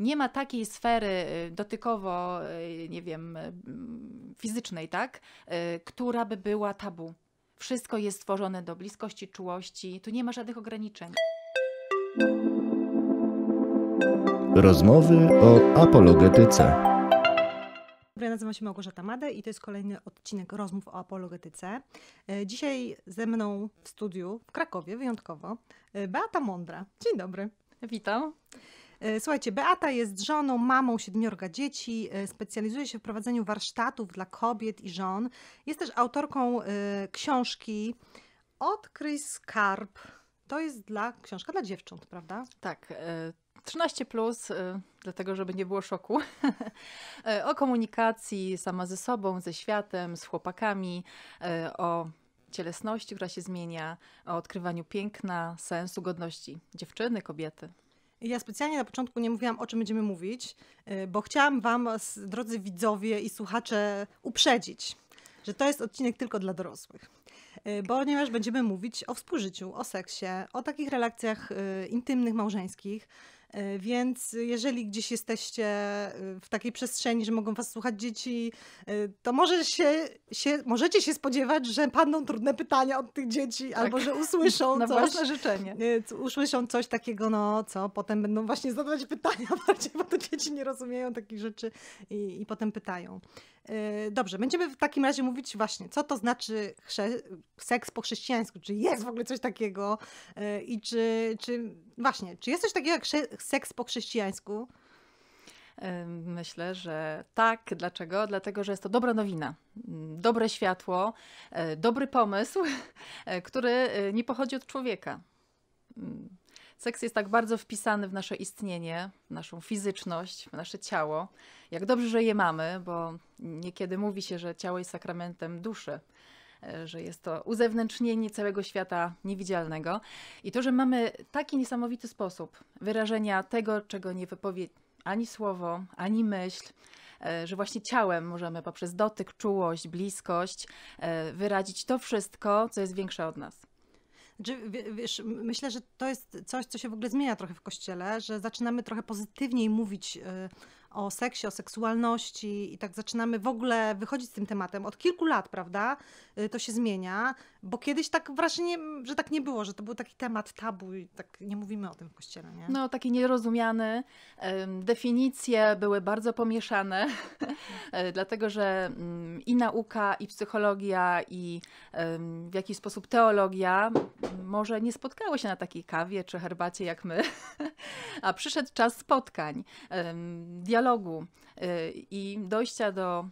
nie ma takiej sfery y, dotykowo, y, nie wiem, y, mm, fizycznej, tak, która by była tabu. Wszystko jest stworzone do bliskości, czułości, tu nie ma żadnych ograniczeń. Rozmowy o apologetyce. Ja nazywam się Małgorzata Madę i to jest kolejny odcinek rozmów o apologetyce. E, dzisiaj ze mną w studiu w Krakowie wyjątkowo e, Beata Mądra. Dzień dobry. Witam. E, słuchajcie, Beata jest żoną, mamą siedmiorga dzieci, e, specjalizuje się w prowadzeniu warsztatów dla kobiet i żon. Jest też autorką e, książki Odkryj skarb. To jest dla książka dla dziewcząt, prawda? Tak. 13 plus, dlatego żeby nie było szoku, o komunikacji sama ze sobą, ze światem, z chłopakami, o cielesności, która się zmienia, o odkrywaniu piękna, sensu, godności dziewczyny, kobiety. Ja specjalnie na początku nie mówiłam, o czym będziemy mówić, y, bo chciałam Wam, drodzy widzowie i słuchacze, uprzedzić, że to jest odcinek tylko dla dorosłych. Y, bo, ponieważ będziemy mówić o współżyciu, o seksie, o takich relacjach y, intymnych, małżeńskich, Y, więc jeżeli gdzieś jesteście y, w takiej przestrzeni, że mogą was słuchać dzieci, y, to może się, się możecie się spodziewać, że padną trudne pytania od tych dzieci, tak. albo że usłyszą Na coś. własne życzenie. Usłyszą coś takiego, no co potem będą właśnie zadawać pytania bardziej, bo te dzieci nie rozumieją takich rzeczy i, i potem pytają. Dobrze, będziemy w takim razie mówić właśnie, co to znaczy seks po chrześcijańsku, czy jest w ogóle coś takiego i czy, czy właśnie, czy jest coś takiego jak seks po chrześcijańsku? Myślę, że tak. Dlaczego? Dlatego, że jest to dobra nowina, dobre światło, e, dobry pomysł, e, który e, nie pochodzi od człowieka. Mm. Seks jest tak bardzo wpisany w nasze istnienie, w naszą fizyczność, w nasze ciało. Jak dobrze, że je mamy, bo niekiedy mówi się, że ciało jest sakramentem duszy. E, że jest to uzewnętrznienie całego świata niewidzialnego i to, że mamy taki niesamowity sposób wyrażenia tego, czego nie wypowie ani słowo, ani myśl, e, że właśnie ciałem możemy poprzez dotyk, czułość, bliskość e, wyrazić to wszystko, co jest większe od nas. Znaczy, wiesz, myślę, że to jest coś, co się w ogóle zmienia trochę w kościele, że zaczynamy trochę pozytywniej mówić o seksie, o seksualności i tak zaczynamy w ogóle wychodzić z tym tematem. Od kilku lat, prawda, y, to się zmienia, bo kiedyś tak wrażenie, że tak nie było, że to był taki temat tabu i tak nie mówimy o tym w kościele, nie? No, taki nierozumiany. Definicje były bardzo pomieszane, e, dlatego że mm, i nauka, i psychologia, i w jakiś sposób teologia może nie spotkały się na takiej kawie czy herbacie jak my, a przyszedł czas spotkań, dialogu y, i dojścia do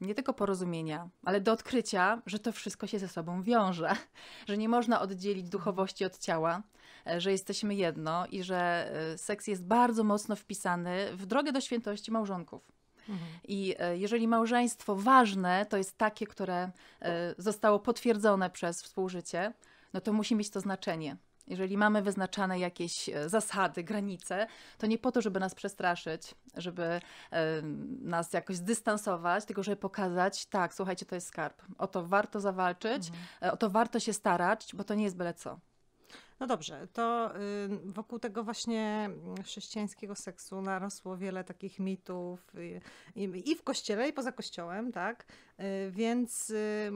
nie tylko porozumienia, ale do odkrycia, że to wszystko się ze sobą wiąże, że nie można oddzielić duchowości od ciała, e, że jesteśmy jedno i że e, seks jest bardzo mocno wpisany w drogę do świętości małżonków. Mhm. I e, jeżeli małżeństwo ważne to jest takie, które zostało potwierdzone przez współżycie, no to musi mieć to znaczenie. Jeżeli mamy wyznaczane jakieś e, zasady, granice, to nie po to, żeby nas przestraszyć, żeby e, nas jakoś zdystansować, tylko żeby pokazać, tak, słuchajcie, to jest skarb. O to warto zawalczyć, mhm. E, o to warto się starać, bo to nie jest byle co. No dobrze, to y, wokół tego właśnie mm, chrześcijańskiego seksu narosło wiele takich mitów i w kościele, i poza kościołem, tak? Y, więc y,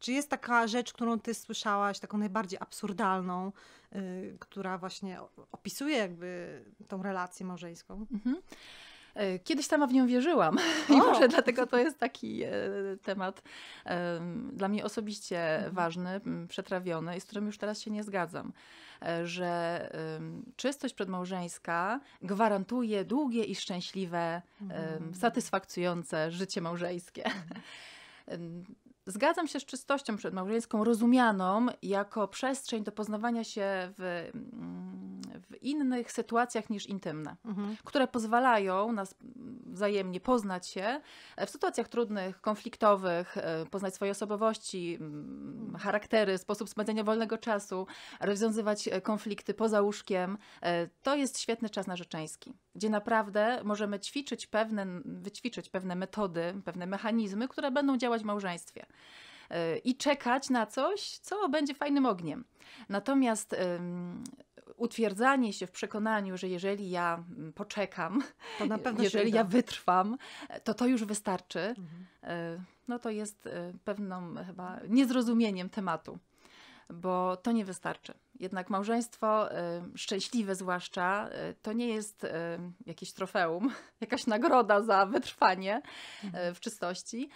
czy jest taka rzecz, którą ty słyszałaś, taką najbardziej absurdalną, y, która właśnie opisuje jakby tą relację małżeńską? Mhm. E, kiedyś sama w nią wierzyłam i może dlatego to jest taki e, temat dla mnie osobiście mhm. ważny, przetrawiony i z którym już teraz się nie zgadzam, e, że czystość przedmałżeńska gwarantuje długie i szczęśliwe, mhm. satysfakcjonujące życie małżeńskie. Mhm. Zgadzam się z czystością przedmałżeńską, rozumianą jako przestrzeń do poznawania się w mm, w innych sytuacjach niż intymne, mhm. które pozwalają nas wzajemnie poznać się w sytuacjach trudnych, konfliktowych, e, poznać swoje osobowości, mhm. charaktery, sposób spędzania wolnego czasu, rozwiązywać e, konflikty poza łóżkiem. E, to jest świetny czas narzeczeński, gdzie naprawdę możemy ćwiczyć pewne, wyćwiczyć pewne metody, pewne mechanizmy, które będą działać w małżeństwie i czekać na coś, co będzie fajnym ogniem. Natomiast utwierdzanie się w przekonaniu, że jeżeli ja mm, poczekam, to na pewno jeżeli ja wytrwam, to to już wystarczy, mhm. e, no to jest e, pewną chyba niezrozumieniem tematu bo to nie wystarczy. Jednak małżeństwo, e, szczęśliwe zwłaszcza, to nie jest jakieś trofeum, jakaś nagroda za wytrwanie mhm. w czystości,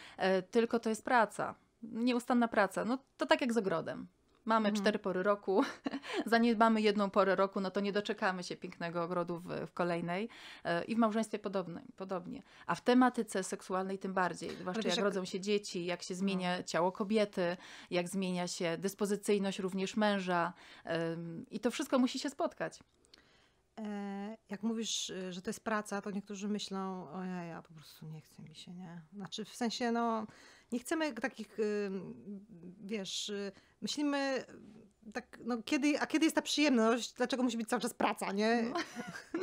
tylko to jest praca, nieustanna praca. No, to tak jak z ogrodem. Mamy mhm. cztery pory roku, zaniedbamy jedną porę roku, no to nie doczekamy się pięknego ogrodu w, w kolejnej. E, I w małżeństwie podobne, podobnie. A w tematyce seksualnej tym bardziej, zwłaszcza jak rodzą się dzieci, jak się zmienia no. ciało kobiety, jak zmienia się dyspozycyjność również męża. I to wszystko musi się spotkać. E, jak mówisz, e, że to jest praca, to niektórzy myślą, ojej, ja po prostu nie chcę mi się, nie? Znaczy w sensie, no, nie chcemy takich, y, wiesz, y, myślimy y, tak, no kiedy, a kiedy jest ta przyjemność, dlaczego musi być cały czas praca, nie? No.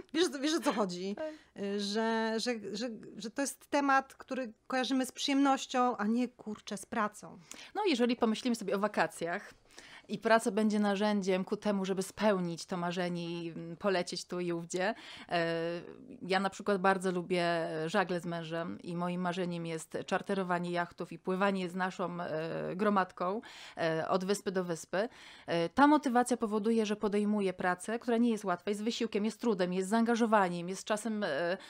Wiesz, wiesz o co chodzi, tak. że, że, że, że to jest temat, który kojarzymy z przyjemnością, a nie, kurczę, z pracą. No jeżeli pomyślimy sobie o wakacjach, i praca będzie narzędziem ku temu, żeby spełnić to marzenie i mm, polecieć tu i ówdzie. E, ja na przykład bardzo lubię żagle z mężem i moim marzeniem jest czarterowanie jachtów i pływanie z naszą e, gromadką e, od wyspy do wyspy. Ta motywacja powoduje, że podejmuję pracę, która nie jest łatwa, jest wysiłkiem, jest trudem, jest zaangażowaniem, jest czasem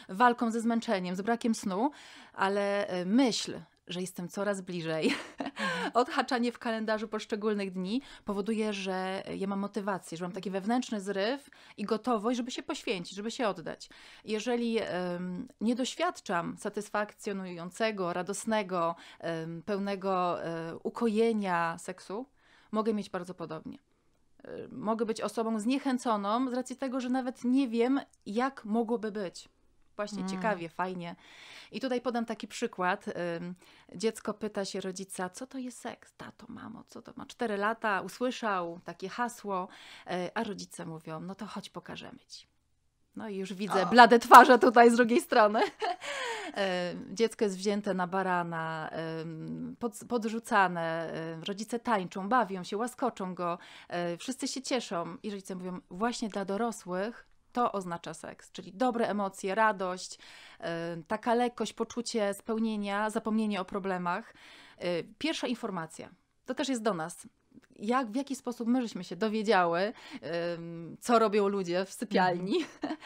walką ze zmęczeniem, z brakiem snu, ale myśl, że jestem coraz bliżej. Mhm. Odhaczanie w kalendarzu poszczególnych dni powoduje, że ja mam motywację, że mam taki wewnętrzny zryw i gotowość, żeby się poświęcić, żeby się oddać. Jeżeli um, nie doświadczam satysfakcjonującego, radosnego, um, pełnego um, ukojenia seksu, mogę mieć bardzo podobnie e, mogę być osobą zniechęconą z racji tego, że nawet nie wiem, jak mogłoby być właśnie mm. ciekawie, fajnie. I tutaj podam taki przykład. Dziecko pyta się rodzica, co to jest seks? Tato, mamo, co to ma? Cztery lata, usłyszał takie hasło, e, a rodzice mówią, no to chodź pokażemy ci. No i już widzę o. blade twarze tutaj z drugiej strony. E, dziecko jest wzięte na barana, pod, podrzucane, e, rodzice tańczą, bawią się, łaskoczą go, wszyscy się cieszą i rodzice mówią, właśnie dla dorosłych to oznacza seks, czyli dobre emocje, radość, y, taka lekkość, poczucie spełnienia, zapomnienie o problemach. Y, pierwsza informacja. To też jest do nas jak, w jaki sposób my żeśmy się dowiedziały, co robią ludzie w sypialni, mhm.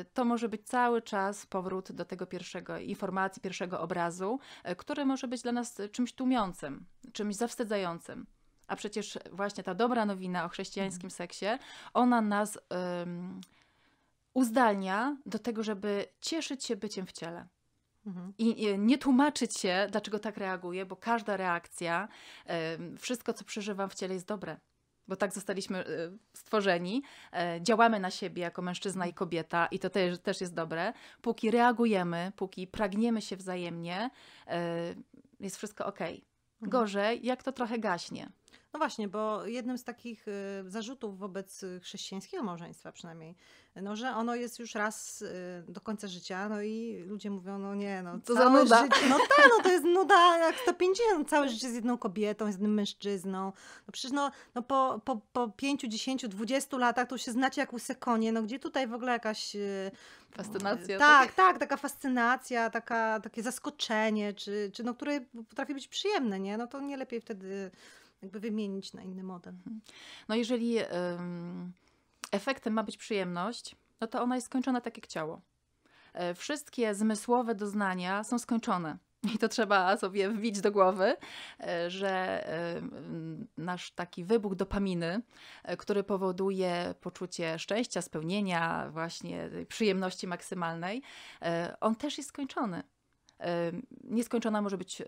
y, to może być cały czas powrót do tego pierwszego informacji, pierwszego obrazu, który może być dla nas czymś tłumiącym, czymś zawstydzającym. A przecież właśnie ta dobra nowina o chrześcijańskim mhm. seksie, ona nas uzdalnia do tego, żeby cieszyć się byciem w ciele. Mhm. I nie tłumaczyć się, dlaczego tak reaguje, bo każda reakcja, wszystko co przeżywam w ciele jest dobre, bo tak zostaliśmy e, stworzeni. E, działamy na siebie jako mężczyzna i kobieta, i to też, też jest dobre. Póki reagujemy, póki pragniemy się wzajemnie, e, jest wszystko ok. Mhm. Gorzej, jak to trochę gaśnie. No właśnie, bo jednym z takich y, zarzutów wobec chrześcijańskiego małżeństwa przynajmniej, no, że ono jest już raz y, do końca życia, no i ludzie mówią, no nie, no to za nuda. Życie, no tak, no to jest nuda jak 150, całe życie z jedną kobietą, z jednym mężczyzną. No przecież no, no po, po, po 5, 10, 20 latach to się znacie jak łysy konie, no gdzie tutaj w ogóle jakaś... Y, fascynacja. Tak, tak, tak taka fascynacja, taka, takie zaskoczenie, czy, czy no, które potrafi być przyjemne, nie? No to nie lepiej wtedy jakby wymienić na inny model. Mhm. No jeżeli um, efektem ma być przyjemność, no to ona jest skończona tak jak ciało. E, wszystkie zmysłowe doznania są skończone. I to trzeba sobie wbić do głowy, e, że nasz taki wybuch dopaminy, e, który powoduje poczucie szczęścia, spełnienia, właśnie przyjemności maksymalnej, on też jest skończony. Nieskończona może być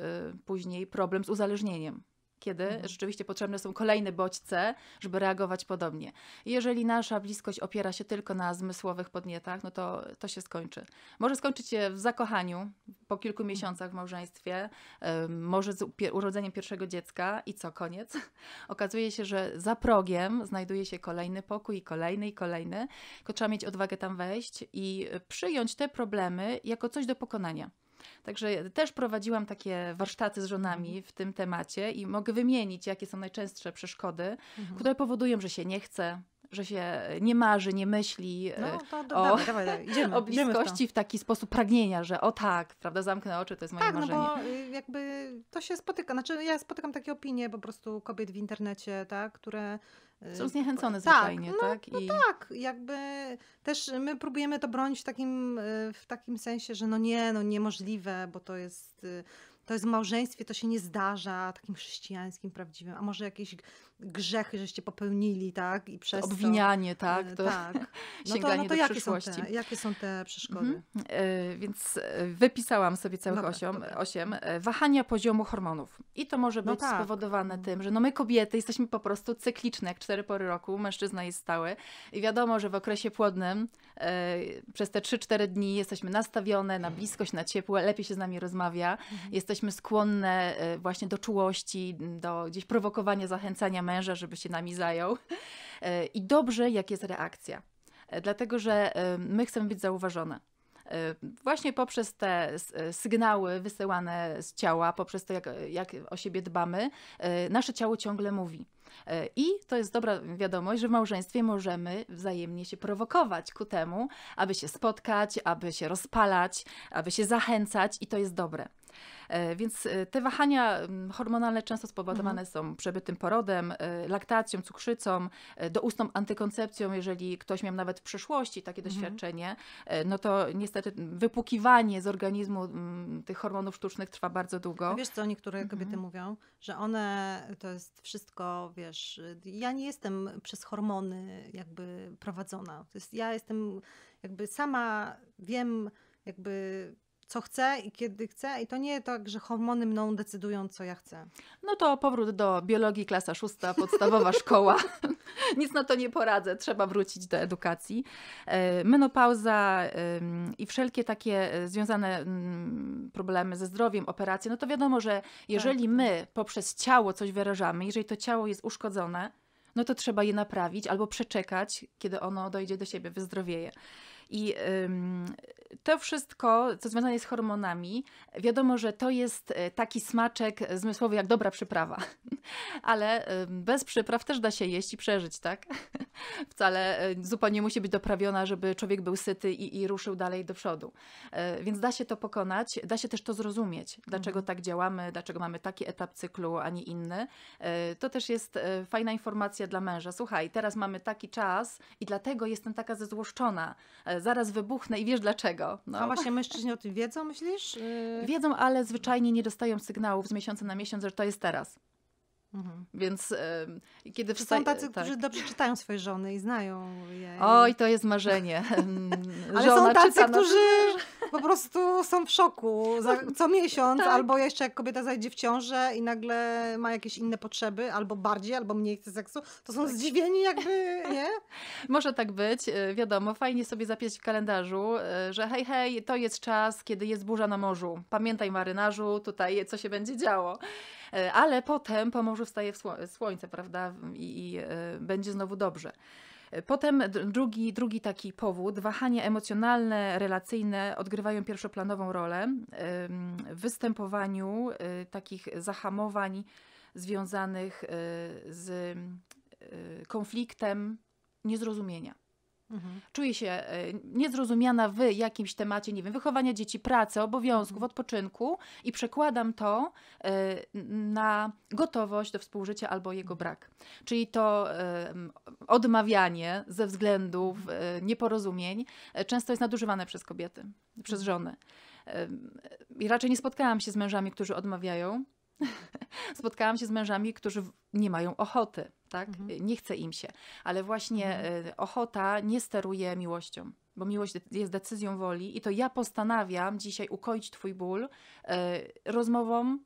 później problem z uzależnieniem kiedy mhm. rzeczywiście potrzebne są kolejne bodźce, żeby reagować podobnie. Jeżeli nasza bliskość opiera się tylko na zmysłowych podnietach, no to to się skończy. Może skończyć się w zakochaniu po kilku mhm. miesiącach w małżeństwie, może z urodzeniem pierwszego dziecka i co, koniec? Okazuje się, że za progiem znajduje się kolejny pokój i kolejny i kolejny, tylko trzeba mieć odwagę tam wejść i e, przyjąć te problemy jako coś do pokonania. Także też prowadziłam takie warsztaty z żonami mhm. w tym temacie i mogę wymienić, jakie są najczęstsze przeszkody, mhm. które powodują, że się nie chce, że się nie marzy, nie myśli no, e, to, to, o, dawaj, dawaj, idziemy, o bliskości w, w, taki sposób pragnienia, że o tak, prawda, zamknę oczy, to jest moje tak, no marzenie. Tak, no bo y, jakby to się spotyka, znaczy ja spotykam takie opinie po prostu kobiet w internecie, tak, które... Y, Są zniechęcone tak, zwyczajnie, tak? No, tak? No I... tak, jakby też my próbujemy to bronić w takim, y, w takim sensie, że no nie, no niemożliwe, bo to jest to jest w małżeństwie, to się nie zdarza takim chrześcijańskim, prawdziwym, a może jakieś grzechy, żeście popełnili, tak? I przez Obwinianie, to, tak? E, to, tak. No to, no to jakie, są te, jakie są te przeszkody? Mhm. E, więc e, wypisałam sobie całych dobra, osiem, dobra. osiem. Wahania poziomu hormonów. I to może no być no tak. spowodowane mm. tym, że no my kobiety jesteśmy po prostu cykliczne, jak cztery pory roku, mężczyzna jest stały. I wiadomo, że w okresie płodnym przez te 3-4 dni jesteśmy nastawione na bliskość, na ciepło, lepiej się z nami rozmawia. Mhm. Jesteśmy skłonne właśnie do czułości, do gdzieś prowokowania, zachęcania męża, żeby się nami zajął. E, I dobrze, jak jest reakcja, e, dlatego że e, my chcemy być zauważone właśnie poprzez te sygnały wysyłane z ciała, poprzez to, jak, jak, o siebie dbamy, nasze ciało ciągle mówi. I to jest dobra wiadomość, że w małżeństwie możemy wzajemnie się prowokować ku temu, aby się spotkać, aby się rozpalać, aby się zachęcać, i to jest dobre. E, więc e, te wahania mm, hormonalne często spowodowane mhm. są przebytym porodem, e, laktacją, cukrzycą, doustną antykoncepcją, jeżeli ktoś miał nawet w przeszłości takie mhm. doświadczenie, no to niestety wypłukiwanie z organizmu mm, tych hormonów sztucznych trwa bardzo długo. A wiesz co, niektóre kobiety mhm. mówią, że one, to jest wszystko, wiesz, ja nie jestem przez hormony jakby prowadzona. To jest, ja jestem jakby sama wiem jakby co chcę i kiedy chcę, i to nie tak, że hormony mną decydują, co ja chcę. No to powrót do biologii, klasa szósta, podstawowa szkoła. Nic na to nie poradzę, trzeba wrócić do edukacji. E, menopauza i wszelkie takie e, związane mm, problemy ze zdrowiem, operacje, no to wiadomo, że jeżeli tak, tak. my poprzez ciało coś wyrażamy, jeżeli to ciało jest uszkodzone, no to trzeba je naprawić albo przeczekać, kiedy ono dojdzie do siebie, wyzdrowieje. I to wszystko, co związane jest z hormonami, wiadomo, że to jest e, taki smaczek e, zmysłowy jak dobra przyprawa. Ale e, bez przypraw też da się jeść i przeżyć, tak? Wcale zupa nie musi być doprawiona, żeby człowiek był syty i, i ruszył dalej do przodu. Więc da się to pokonać, da się też to zrozumieć, dlaczego mhm. tak działamy, dlaczego mamy taki etap cyklu, a nie inny. To też jest fajna informacja dla męża. Słuchaj, teraz mamy taki czas i dlatego jestem taka zezłoszczona. Zaraz wybuchnę i wiesz dlaczego tego. No. A właśnie mężczyźni o tym wiedzą, myślisz? Yy... Wiedzą, ale zwyczajnie nie dostają sygnałów z miesiąca na miesiąc, że to jest teraz. Mhm. Więc y, kiedy wstaje... Są tacy, y, tak. którzy dobrze czytają swoje żony i znają je. Oj, to jest marzenie. ale są tacy, czyta, no którzy... No, po prostu są w szoku no, co miesiąc, tak. albo jeszcze jak kobieta zajdzie w ciążę i nagle ma jakieś inne potrzeby, albo bardziej, albo mniej chce seksu, to są tak. zdziwieni jakby, nie? Może tak być, e, wiadomo, fajnie sobie zapisać w kalendarzu, e, że hej, hej, to jest czas, kiedy jest burza na morzu. Pamiętaj marynarzu, tutaj co się będzie działo. E, ale potem po morzu wstaje słońce, prawda? I, i będzie znowu dobrze. Potem drugi, drugi taki powód, wahania emocjonalne, relacyjne odgrywają pierwszoplanową rolę w występowaniu y, takich zahamowań związanych y, z y, konfliktem niezrozumienia. Mhm. Czuję się e, niezrozumiana w jakimś temacie, nie wiem, wychowania dzieci, pracy, obowiązków, mhm. odpoczynku i przekładam to e, na gotowość do współżycia albo jego brak. Czyli to e, odmawianie ze względów nieporozumień często jest nadużywane przez kobiety, przez mhm. żony. I raczej nie spotkałam się z mężami, którzy odmawiają. Spotkałam się z mężami, którzy nie mają ochoty tak? Mhm. Nie chce im się, ale właśnie mhm. E, ochota nie steruje miłością. Bo miłość jest decyzją woli, i to ja postanawiam dzisiaj ukoić Twój ból e, rozmową,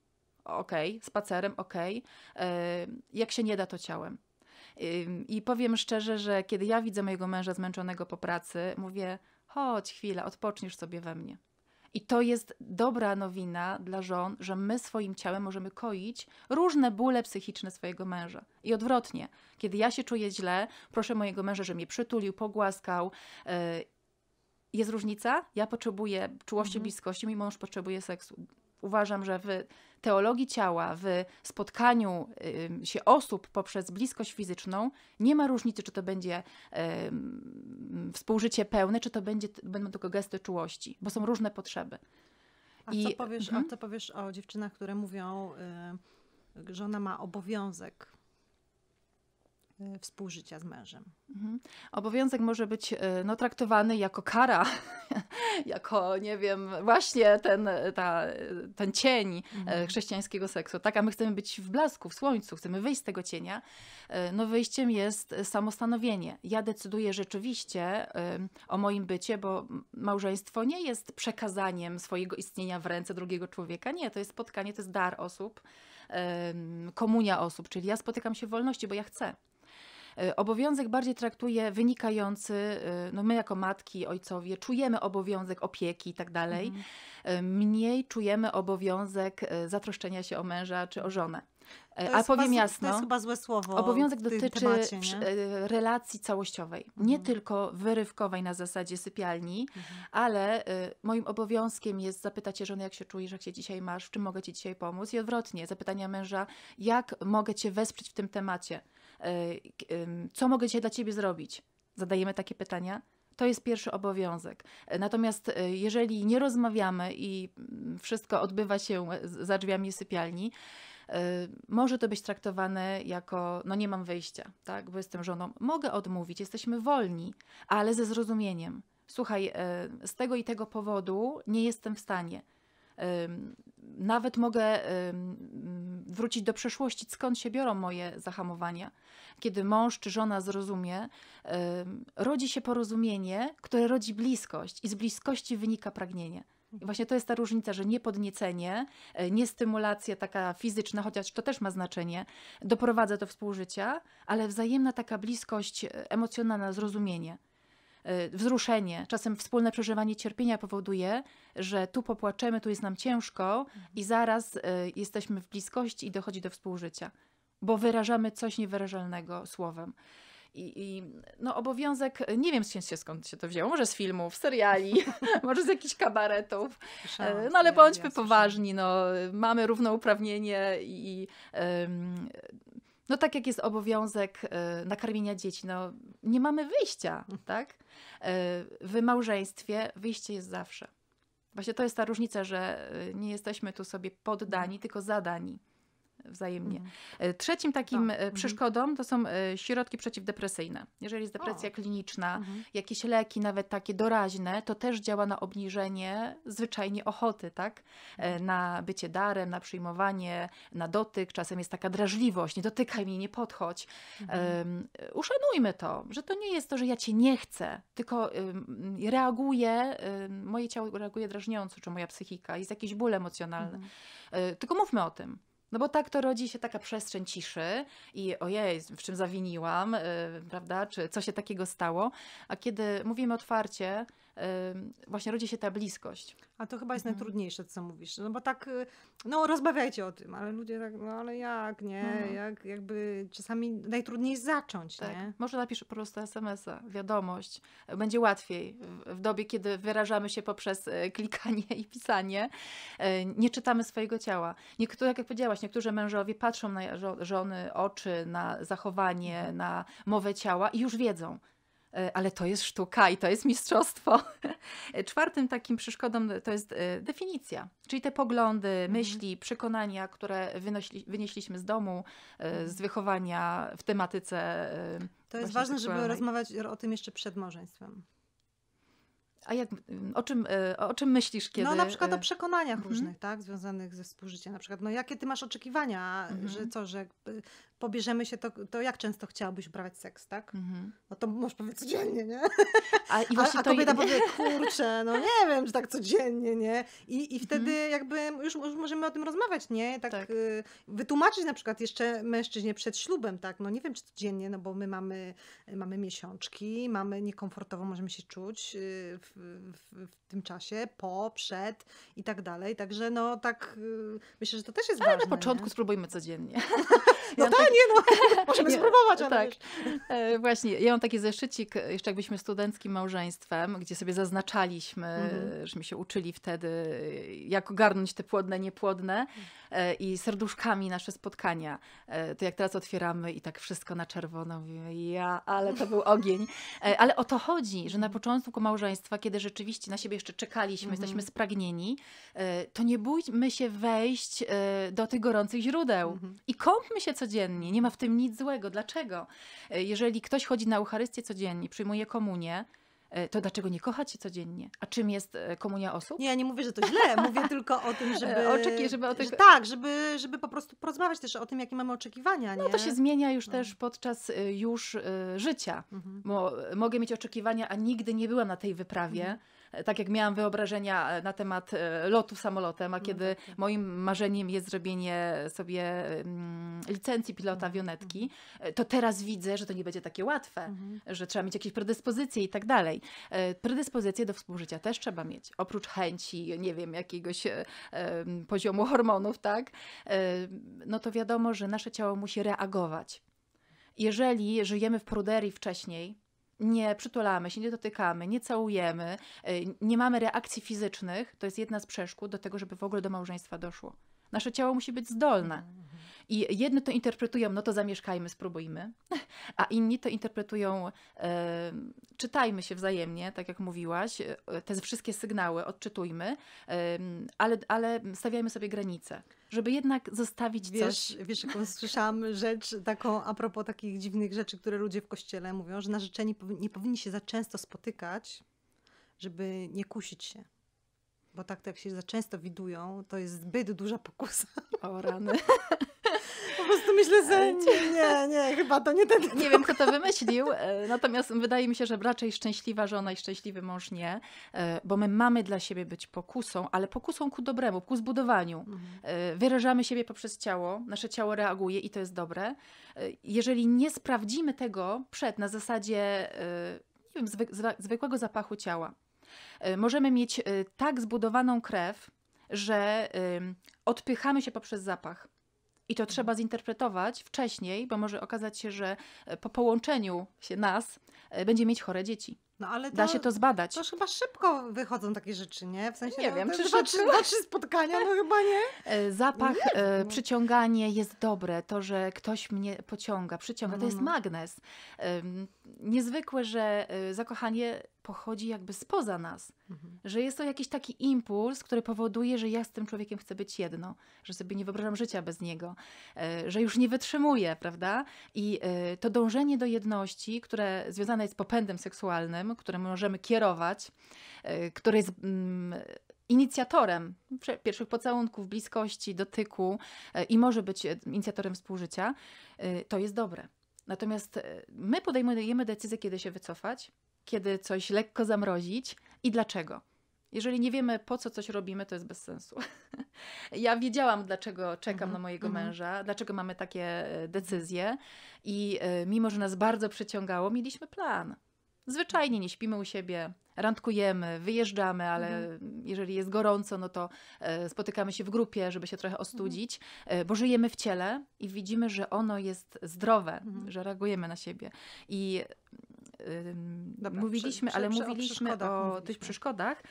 okej, okay, spacerem, okej. Okay, e, jak się nie da, to ciałem. I powiem szczerze, że kiedy ja widzę mojego męża zmęczonego po pracy, mówię: chodź chwilę, odpoczniesz sobie we mnie. I to jest dobra nowina dla żon, że my swoim ciałem możemy koić różne bóle psychiczne swojego męża. I odwrotnie, kiedy ja się czuję źle, proszę mojego męża, żeby mnie przytulił, pogłaskał. Y, jest różnica? Ja potrzebuję czułości, mhm. bliskości, mój mąż potrzebuje seksu uważam, że w teologii ciała, w spotkaniu się osób poprzez bliskość fizyczną, nie ma różnicy, czy to będzie współżycie pełne, czy to będzie, będą tylko gesty czułości, bo są różne potrzeby. A, I, co, powiesz, a mhm. co powiesz o dziewczynach, które mówią, y, że ona ma obowiązek Y, współżycia z mężem. Mhm. Obowiązek może być y, no, traktowany jako kara, jako, nie wiem, właśnie ten, ta, ten cień y, mhm. chrześcijańskiego seksu. Tak, a my chcemy być w blasku, w słońcu, chcemy wyjść z tego cienia. No, wyjściem jest samostanowienie. Ja decyduję rzeczywiście o moim bycie, bo małżeństwo nie jest przekazaniem swojego istnienia w ręce drugiego człowieka. Nie, to jest spotkanie, to jest dar osób, komunia osób, czyli ja spotykam się w wolności, bo ja chcę. E, obowiązek bardziej traktuje wynikający, e, no my jako matki, ojcowie czujemy obowiązek opieki i tak dalej. Mhm. E, mniej czujemy obowiązek zatroszczenia się o męża czy o żonę. A powiem chyba, jasno. To jest chyba złe słowo. Obowiązek dotyczy temacie, relacji całościowej. Nie mhm. tylko wyrywkowej na zasadzie sypialni, mhm. ale y, moim obowiązkiem jest zapytać się żony, jak się czujesz, jak się dzisiaj masz, w czym mogę ci dzisiaj pomóc i odwrotnie, zapytania męża, jak mogę cię wesprzeć w tym temacie. E, co mogę dzisiaj dla ciebie zrobić? Zadajemy takie pytania. To jest pierwszy obowiązek. E, natomiast e, jeżeli nie rozmawiamy i mm, wszystko odbywa się za drzwiami sypialni, może to być traktowane jako no nie mam wyjścia, tak? Bo jestem żoną. Mogę odmówić, jesteśmy wolni, ale ze zrozumieniem. Słuchaj, z tego i tego powodu nie jestem w stanie nawet mogę wrócić do przeszłości, skąd się biorą moje zahamowania. Kiedy mąż czy żona zrozumie, rodzi się porozumienie, które rodzi bliskość, i z bliskości wynika pragnienie. I właśnie to jest ta różnica, że nie podniecenie, y, nie stymulacja taka fizyczna, chociaż to też ma znaczenie, doprowadza do współżycia, ale wzajemna taka bliskość y, emocjonalna, zrozumienie. Y, wzruszenie, czasem wspólne przeżywanie cierpienia powoduje, że tu popłaczemy, tu jest nam ciężko i zaraz y, jesteśmy w bliskości i dochodzi do współżycia, bo wyrażamy coś niewyrażalnego słowem. I, I, no obowiązek, nie wiem skąd się to wzięło, może z filmów, seriali, może z jakichś kabaretów, y, no ale bądźmy poważni, no, mamy równouprawnienie i, i um, no tak jak jest obowiązek nakarmienia dzieci, no nie mamy wyjścia, tak? E, w małżeństwie wyjście jest zawsze. Właśnie to jest ta różnica, że e, nie jesteśmy tu sobie poddani, mhm. tylko zadani wzajemnie. Mhm. E, trzecim takim no. przeszkodą to są e, środki przeciwdepresyjne. Jeżeli jest depresja o. kliniczna, mhm. jakieś leki, nawet takie doraźne, to też działa na obniżenie zwyczajnie ochoty, tak? Na bycie darem, na przyjmowanie, na dotyk. Czasem jest taka drażliwość, nie dotykaj mnie, nie podchodź. Mm. Uszanujmy to, że to nie jest to, że ja cię nie chcę, tylko reaguje, moje ciało reaguje drażniąco, czy moja psychika, jest jakiś ból emocjonalny. Tylko mówmy o tym. No bo tak to rodzi się taka przestrzeń ciszy i ojej, w czym zawiniłam, yy, prawda, czy co się takiego stało. A kiedy mówimy otwarcie, właśnie rodzi się ta bliskość. A to chyba jest mhm. najtrudniejsze, co mówisz. No bo tak, y, no rozmawiajcie o tym, ale ludzie tak, no ale jak, nie? Mhm. Jak, jakby czasami najtrudniej zacząć, tak. nie? Może napisz po prostu SMS-a, wiadomość. Będzie łatwiej w, w dobie, kiedy wyrażamy się poprzez y, klikanie i pisanie. Y, nie czytamy swojego ciała. Niektórzy, jak powiedziałaś, niektórzy mężowie patrzą na żony, oczy, na zachowanie, mhm. na mowę ciała i już wiedzą. E, ale to jest sztuka i to jest mistrzostwo. Czwartym takim przeszkodą to jest e, definicja, czyli te poglądy, mhm. myśli, przekonania, które wynośli, wynieśliśmy z domu, e, z mhm. wychowania w tematyce. To jest ważne, seksualnej. żeby rozmawiać o tym jeszcze przed małżeństwem. A jak, mm, o, czym, o czym myślisz, kiedy... No na przykład o przekonaniach mhm. różnych, tak, związanych ze współżyciem. Na przykład, no jakie ty masz oczekiwania, że co, że pobierzemy się, to, to jak często chciałabyś uprawiać seks, tak? Mhm. No to możesz powiedzieć codziennie, nie? A, i właśnie a, a kobieta to... powie, kurczę, no nie wiem, że tak codziennie, nie? I, i mhm. wtedy jakby już, już, możemy o tym rozmawiać, nie? Tak, tak, y, wytłumaczyć na przykład jeszcze mężczyźnie przed ślubem, tak? No nie wiem, czy codziennie, no bo my mamy, mamy miesiączki, mamy niekomfortowo, możemy się czuć y, w, w, w tym czasie, po, przed i tak dalej. Także no tak, y, myślę, że to też jest Ale ważne. Ale na początku nie? spróbujmy codziennie. No ja tak, nie no, możemy nie, spróbować. Tak. E, właśnie, ja mam taki zeszycik, e, jeszcze jakbyśmy studenckim małżeństwem, gdzie sobie zaznaczaliśmy, mhm. żeśmy się uczyli wtedy, e, jak ogarnąć te płodne, niepłodne. Mhm. E, i serduszkami nasze spotkania. E, to jak teraz otwieramy i tak wszystko na czerwono, mówimy, ja, ale to był ogień. E, ale o to chodzi, że na początku małżeństwa, kiedy rzeczywiście na siebie jeszcze czekaliśmy, mhm. jesteśmy spragnieni, to nie bójmy się wejść do tych gorących źródeł mhm. i kąpmy się codziennie. Nie ma w tym nic złego. Dlaczego? Jeżeli ktoś chodzi na Eucharystię codziennie, przyjmuje komunię, E, to dlaczego nie kochacie codziennie? A czym jest e, komunia osób? Nie, ja nie mówię, że to źle, mówię tylko o tym, żeby... E, oczeki, żeby o Że, tak, żeby, żeby po prostu porozmawiać też o tym, jakie mamy oczekiwania, nie? No to się zmienia już no. też podczas już życia, mhm. bo mogę mieć oczekiwania, a nigdy nie byłam na tej wyprawie, mhm tak jak miałam wyobrażenia e, na temat e, lotu samolotem, a no kiedy tak, tak. moim marzeniem jest zrobienie sobie mm, licencji pilota mhm, wionetki, mhm. E, to teraz widzę, że to nie będzie takie łatwe, mhm. że trzeba mieć jakieś predyspozycje i tak dalej. Predyspozycje do współżycia też trzeba mieć. Oprócz chęci, nie wiem, jakiegoś poziomu hormonów, tak? No to wiadomo, że nasze ciało musi reagować. Jeżeli żyjemy w pruderii wcześniej, nie przytulamy się, nie dotykamy, nie całujemy, y, nie mamy reakcji fizycznych, to jest jedna z przeszkód do tego, żeby w ogóle do małżeństwa doszło. Nasze ciało musi być zdolne. Mm. I jedni to interpretują, no to zamieszkajmy, spróbujmy, a inni to interpretują, e, czytajmy się wzajemnie, tak jak mówiłaś, e, te wszystkie sygnały odczytujmy, e, ale, ale stawiajmy sobie granice, żeby jednak zostawić wiesz, coś. Wiesz, jaką słyszałam rzecz taką a propos takich dziwnych rzeczy, które ludzie w kościele mówią, że narzeczeni nie powinni się za często spotykać, żeby nie kusić się bo tak to jak się za często widują, to jest zbyt duża pokusa. O rany. Po prostu myślę, że nie, nie, nie, chyba to nie ten. Nie wiem, kto to wymyślił, e, natomiast wydaje mi się, że raczej szczęśliwa żona i szczęśliwy mąż nie, e, bo my mamy dla siebie być pokusą, ale pokusą ku dobremu, ku zbudowaniu. Mhm. E, wyrażamy siebie poprzez ciało, nasze ciało reaguje i to jest dobre. Jeżeli nie sprawdzimy tego przed, na zasadzie nie wiem, zwykłego zapachu ciała, E, możemy mieć e, tak zbudowaną krew, że odpychamy się poprzez zapach. I to trzeba mhm. zinterpretować wcześniej, bo może okazać się, że e, po połączeniu się nas będzie mieć chore dzieci. No, ale to, Da się to zbadać. To chyba szybko wychodzą takie rzeczy, nie? W sensie, Nie no, wiem, czy dwa, trzy, dwa, trzy spotkania, no chyba nie. Zapach, e, no. przyciąganie jest dobre. To, że ktoś mnie pociąga, przyciąga, No, to no, jest mhm. magnes niezwykłe, że y, zakochanie pochodzi jakby spoza nas, mhm. że jest to jakiś taki impuls, który powoduje, że ja z tym człowiekiem chcę być jedno, że sobie nie wyobrażam życia bez niego, y, że już nie wytrzymuję, prawda? I y, to dążenie do jedności, które związane jest z popędem seksualnym, którym możemy kierować, które jest mm, inicjatorem pierwszych pocałunków, bliskości, dotyku i może być inicjatorem współżycia, to jest dobre. Natomiast e, my podejmujemy decyzję, kiedy się wycofać, kiedy coś lekko zamrozić i dlaczego. Jeżeli nie wiemy, po co coś robimy, to jest bez sensu. Ja wiedziałam, dlaczego czekam mhm, na mojego mhm. męża, dlaczego mamy takie e, decyzje, i e, mimo, że nas bardzo przyciągało, mieliśmy plan. Zwyczajnie nie śpimy u siebie, randkujemy, wyjeżdżamy, ale mhm. jeżeli jest gorąco, no to e, spotykamy się w grupie, żeby się trochę ostudzić, mhm. E, bo żyjemy w ciele i widzimy, że ono jest zdrowe, mhm. że reagujemy na siebie. I Dobra, mówiliśmy, przy, ale przy, mówiliśmy o, o mówiliśmy. tych przeszkodach.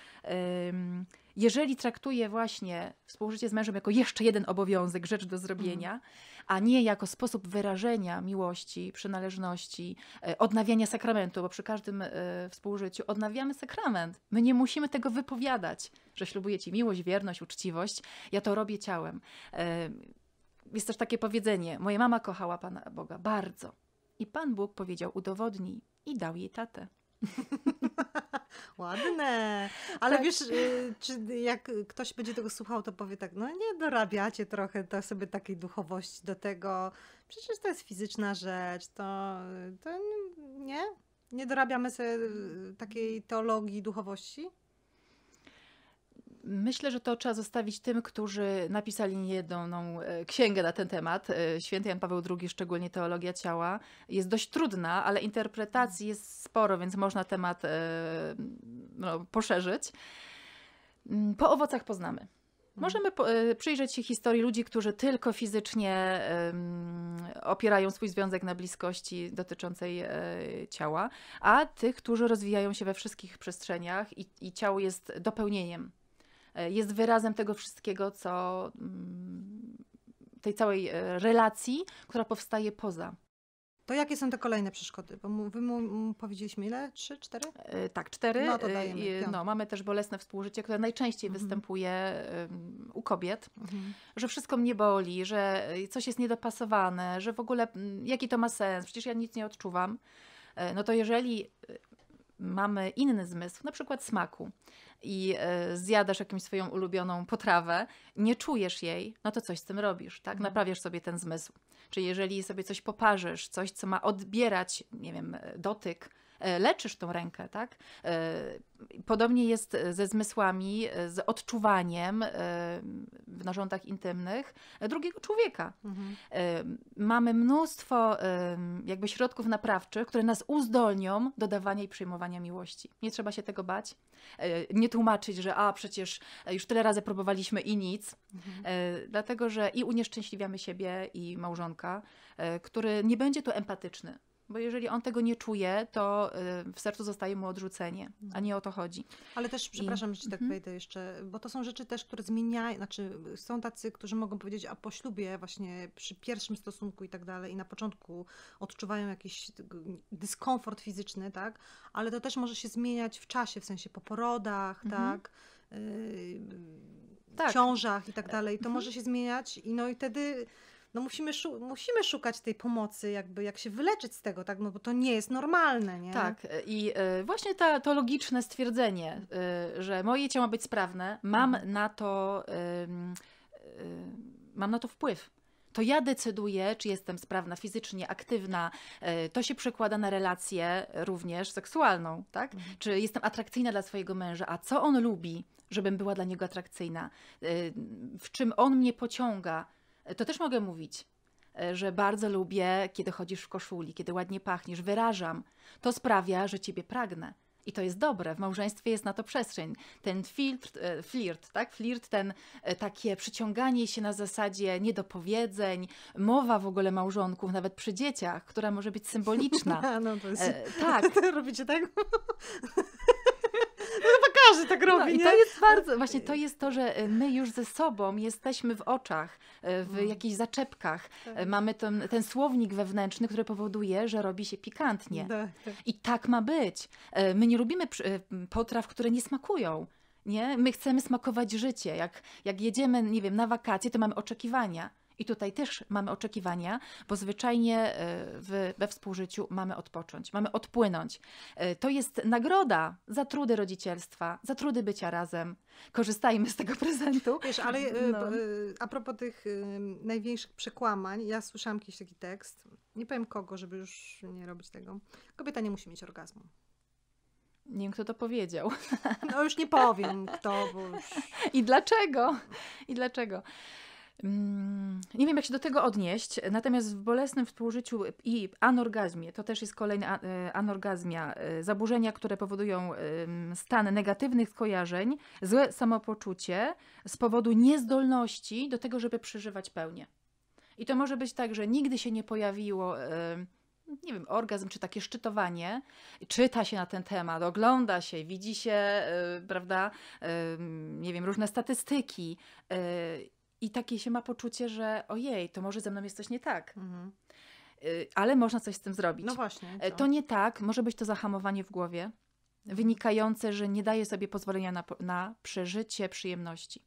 Jeżeli traktuję właśnie współżycie z mężem jako jeszcze jeden obowiązek, rzecz do zrobienia, mhm a nie jako sposób wyrażenia miłości, przynależności, e, odnawiania sakramentu, bo przy każdym e, współżyciu odnawiamy sakrament. My nie musimy tego wypowiadać, że ślubuję ci miłość, wierność, uczciwość. Ja to robię ciałem. E, jest też takie powiedzenie: Moja mama kochała Pana Boga bardzo. I Pan Bóg powiedział: Udowodnij i dał jej tatę. Ładne. Ale tak. wiesz, y, czy jak ktoś będzie tego słuchał, to powie tak, no nie dorabiacie trochę to sobie takiej duchowości do tego. Przecież to jest fizyczna rzecz, to, to nie? Nie dorabiamy sobie y, takiej teologii duchowości? Myślę, że to trzeba zostawić tym, którzy napisali niejedną e, księgę na ten temat. E, święty Jan Paweł II, szczególnie teologia ciała, jest dość trudna, ale interpretacji jest sporo, więc można temat e, no, poszerzyć. Mm, po owocach poznamy. Możemy przyjrzeć się historii ludzi, którzy tylko fizycznie opierają swój związek na bliskości dotyczącej ciała, a tych, którzy rozwijają się we wszystkich przestrzeniach i, i ciało jest dopełnieniem E, jest wyrazem tego wszystkiego, co mm, tej całej e, relacji, która powstaje poza. To jakie są te kolejne przeszkody? Bo wy mu powiedzieliśmy ile? Trzy, cztery? E, tak, cztery. No to dajemy. no, mamy też bolesne współżycie, które najczęściej mhm. występuje u kobiet, mhm. że wszystko mnie boli, że coś jest niedopasowane, że w ogóle jaki to ma sens, przecież ja nic nie odczuwam. no to jeżeli mamy inny zmysł, na przykład smaku, i e, zjadasz jakąś swoją ulubioną potrawę, nie czujesz jej, no to coś z tym robisz, tak? Mhm. Naprawiasz sobie ten zmysł. Czyli jeżeli sobie coś poparzysz, coś, co ma odbierać, nie wiem, dotyk, E, leczysz tą rękę, tak? E, podobnie jest ze zmysłami, e, z odczuwaniem w narządach intymnych drugiego człowieka. Mhm. Mamy mnóstwo jakby środków naprawczych, które nas uzdolnią do dawania i przyjmowania miłości. Nie trzeba się tego bać, nie tłumaczyć, że a przecież już tyle razy próbowaliśmy i nic, mhm. dlatego że i unieszczęśliwiamy siebie i małżonka, który nie będzie tu empatyczny bo jeżeli on tego nie czuje, to y, w sercu zostaje mu odrzucenie, a nie o to chodzi. Ale też, przepraszam, I... że ci tak mhm. wejdę jeszcze, bo to są rzeczy też, które zmieniają, znaczy są tacy, którzy mogą powiedzieć, a po ślubie właśnie przy pierwszym stosunku i tak dalej i na początku odczuwają jakiś dyskomfort fizyczny, tak? Ale to też może się zmieniać w czasie, w sensie po porodach, mhm. tak? Y, tak. ciążach i tak e, dalej, to mhm. może się zmieniać i no i wtedy no musimy, szu musimy szukać tej pomocy, jakby jak się wyleczyć z tego, tak, no bo to nie jest normalne, nie? Tak e, i e, właśnie ta, to logiczne stwierdzenie, e, że moje ciało ma być sprawne, mam mhm. na to mam na to wpływ. To ja decyduję, czy jestem sprawna fizycznie, aktywna. To się przekłada na relację również seksualną, tak? Mhm. Czy jestem atrakcyjna dla swojego męża, a co on lubi, żebym była dla niego atrakcyjna? W czym on mnie pociąga? To też mogę mówić, e, że bardzo lubię, kiedy chodzisz w koszuli, kiedy ładnie pachniesz, wyrażam. To sprawia, że ciebie pragnę. I to jest dobre, w małżeństwie jest na to przestrzeń. Ten filtr, e, flirt, tak? Flirt, ten e, takie przyciąganie się na zasadzie niedopowiedzeń, mowa w ogóle małżonków, nawet przy dzieciach, która może być symboliczna. No, no, to jest... E, tak. robicie tak? każdy tak no robi, no, I to jest bardzo, właśnie to jest to, że y, my już ze sobą jesteśmy w oczach, y, w mm. jakichś zaczepkach. Tak. Y, mamy ten, ten słownik wewnętrzny, który powoduje, że robi się pikantnie. Tak. tak. I tak ma być. My nie lubimy potraw, które nie smakują. Nie? My chcemy smakować życie. Jak, jak jedziemy, nie wiem, na wakacje, to mamy oczekiwania i tutaj też mamy oczekiwania, bo zwyczajnie e, w, we współżyciu mamy odpocząć, mamy odpłynąć. E, to jest nagroda za trudy rodzicielstwa, za trudy bycia razem. Korzystajmy z tego prezentu. Wiesz, ale e, no. a propos tych największych przekłamań, ja słyszałam jakiś taki tekst, nie powiem kogo, żeby już nie robić tego. Kobieta nie musi mieć orgazmu. Nie wiem, kto to powiedział. No już nie powiem kto, bo już... I dlaczego? I dlaczego? Mm, nie wiem, jak się do tego odnieść, natomiast w bolesnym współżyciu i anorgazmie, to też jest kolejna e, anorgazmia, e, zaburzenia, które powodują stan negatywnych skojarzeń, złe samopoczucie z powodu niezdolności do tego, żeby przeżywać pełnię. I to może być tak, że nigdy się nie pojawiło nie wiem, orgazm czy takie szczytowanie, czyta się na ten temat, ogląda się, widzi się, e, prawda, nie wiem, różne statystyki. I takie się ma poczucie, że ojej, to może ze mną jest coś nie tak. Mhm. Y, ale można coś z tym zrobić. No właśnie. To. Y, to nie tak, może być to zahamowanie w głowie, wynikające, że nie daję sobie pozwolenia na, na przeżycie przyjemności.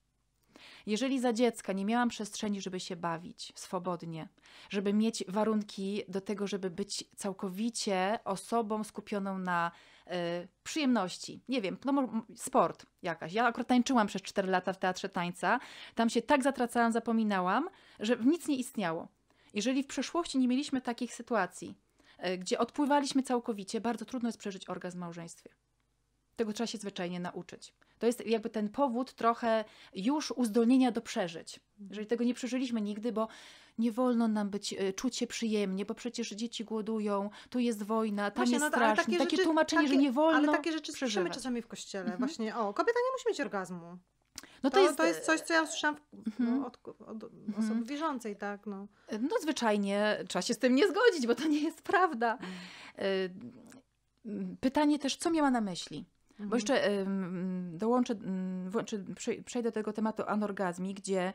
Jeżeli za dziecka nie miałam przestrzeni, żeby się bawić swobodnie, żeby mieć warunki do tego, żeby być całkowicie osobą skupioną na Y, przyjemności. Nie wiem, no, sport jakaś. Ja akurat tańczyłam przez 4 lata w teatrze tańca. Tam się tak zatracałam, zapominałam, że nic nie istniało. Jeżeli w przeszłości nie mieliśmy takich sytuacji, y, gdzie odpływaliśmy całkowicie, bardzo trudno jest przeżyć orgazm w małżeństwie. Tego trzeba się zwyczajnie nauczyć to jest jakby ten powód trochę już uzdolnienia do przeżyć. Jeżeli tego nie przeżyliśmy nigdy, bo nie wolno nam być, e, czuć się przyjemnie, bo przecież dzieci głodują, tu jest wojna, tam Właśnie, jest no, strasznie. Takie, takie rzeczy, tłumaczenie, takie, że nie wolno Ale takie rzeczy przeżywać. słyszymy czasami w kościele. Mhm. Właśnie, o, kobieta nie musi mieć orgazmu. No to, to, jest, to jest coś, co ja słyszałam no, mhm. od, od mm. osoby wierzącej, tak. No. no zwyczajnie trzeba się z tym nie zgodzić, bo to nie jest prawda. Mhm. E, pytanie też, co miała na myśli? Mhm. Bo jeszcze ym, mm, dołączę, ym, mm, przejdę do tego tematu anorgazmii, gdzie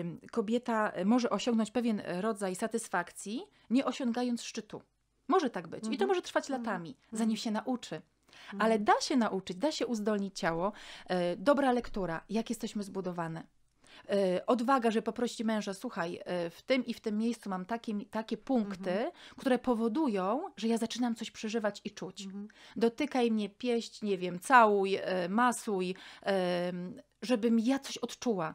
ym, kobieta e, może osiągnąć pewien rodzaj satysfakcji, nie osiągając szczytu. Może tak być. Mhm. I to mhm. może trwać mhm. latami, mhm. zanim się nauczy. Ale da się nauczyć, da się uzdolnić ciało. E, dobra lektura, jak jesteśmy zbudowane. E, odwaga, żeby poprosić męża, słuchaj, e, w tym i w tym miejscu mam takie, takie punkty, mhm. które powodują, że ja zaczynam coś przeżywać i czuć. Mhm. Dotykaj mnie, pieść, nie wiem, całuj, e, masuj, żebym ja coś odczuła.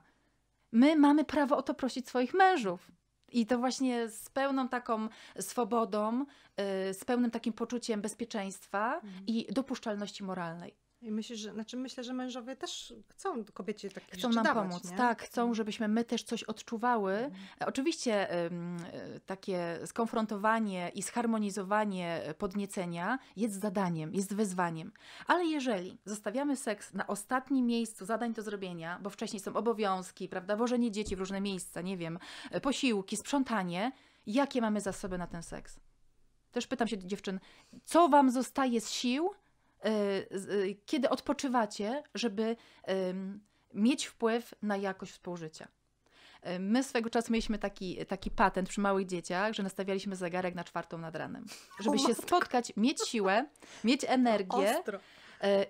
My mamy prawo o to prosić swoich mężów. I to właśnie z pełną taką swobodą, z pełnym takim poczuciem bezpieczeństwa mhm. i dopuszczalności moralnej. I myślisz, że, znaczy myślę, że mężowie też chcą kobiecie tak Chcą nam dawać, pomóc, nie? tak, chcą, mhm. żebyśmy my też coś odczuwały. Mhm. Oczywiście e, takie skonfrontowanie i zharmonizowanie e, podniecenia jest zadaniem, jest wyzwaniem. Ale jeżeli zostawiamy seks na ostatnim miejscu zadań do zrobienia, bo wcześniej są obowiązki, prawda, wożenie dzieci w różne miejsca, nie wiem, e, posiłki, sprzątanie, jakie mamy zasoby na ten seks? Też pytam się dziewczyn, co wam zostaje z sił, E, e, kiedy odpoczywacie, żeby mieć wpływ na jakość współżycia. E, my swego czasu mieliśmy taki, taki patent przy małych dzieciach, że nastawialiśmy zegarek na czwartą nad ranem, żeby się spotkać, mieć siłę, mieć energię. Ostro.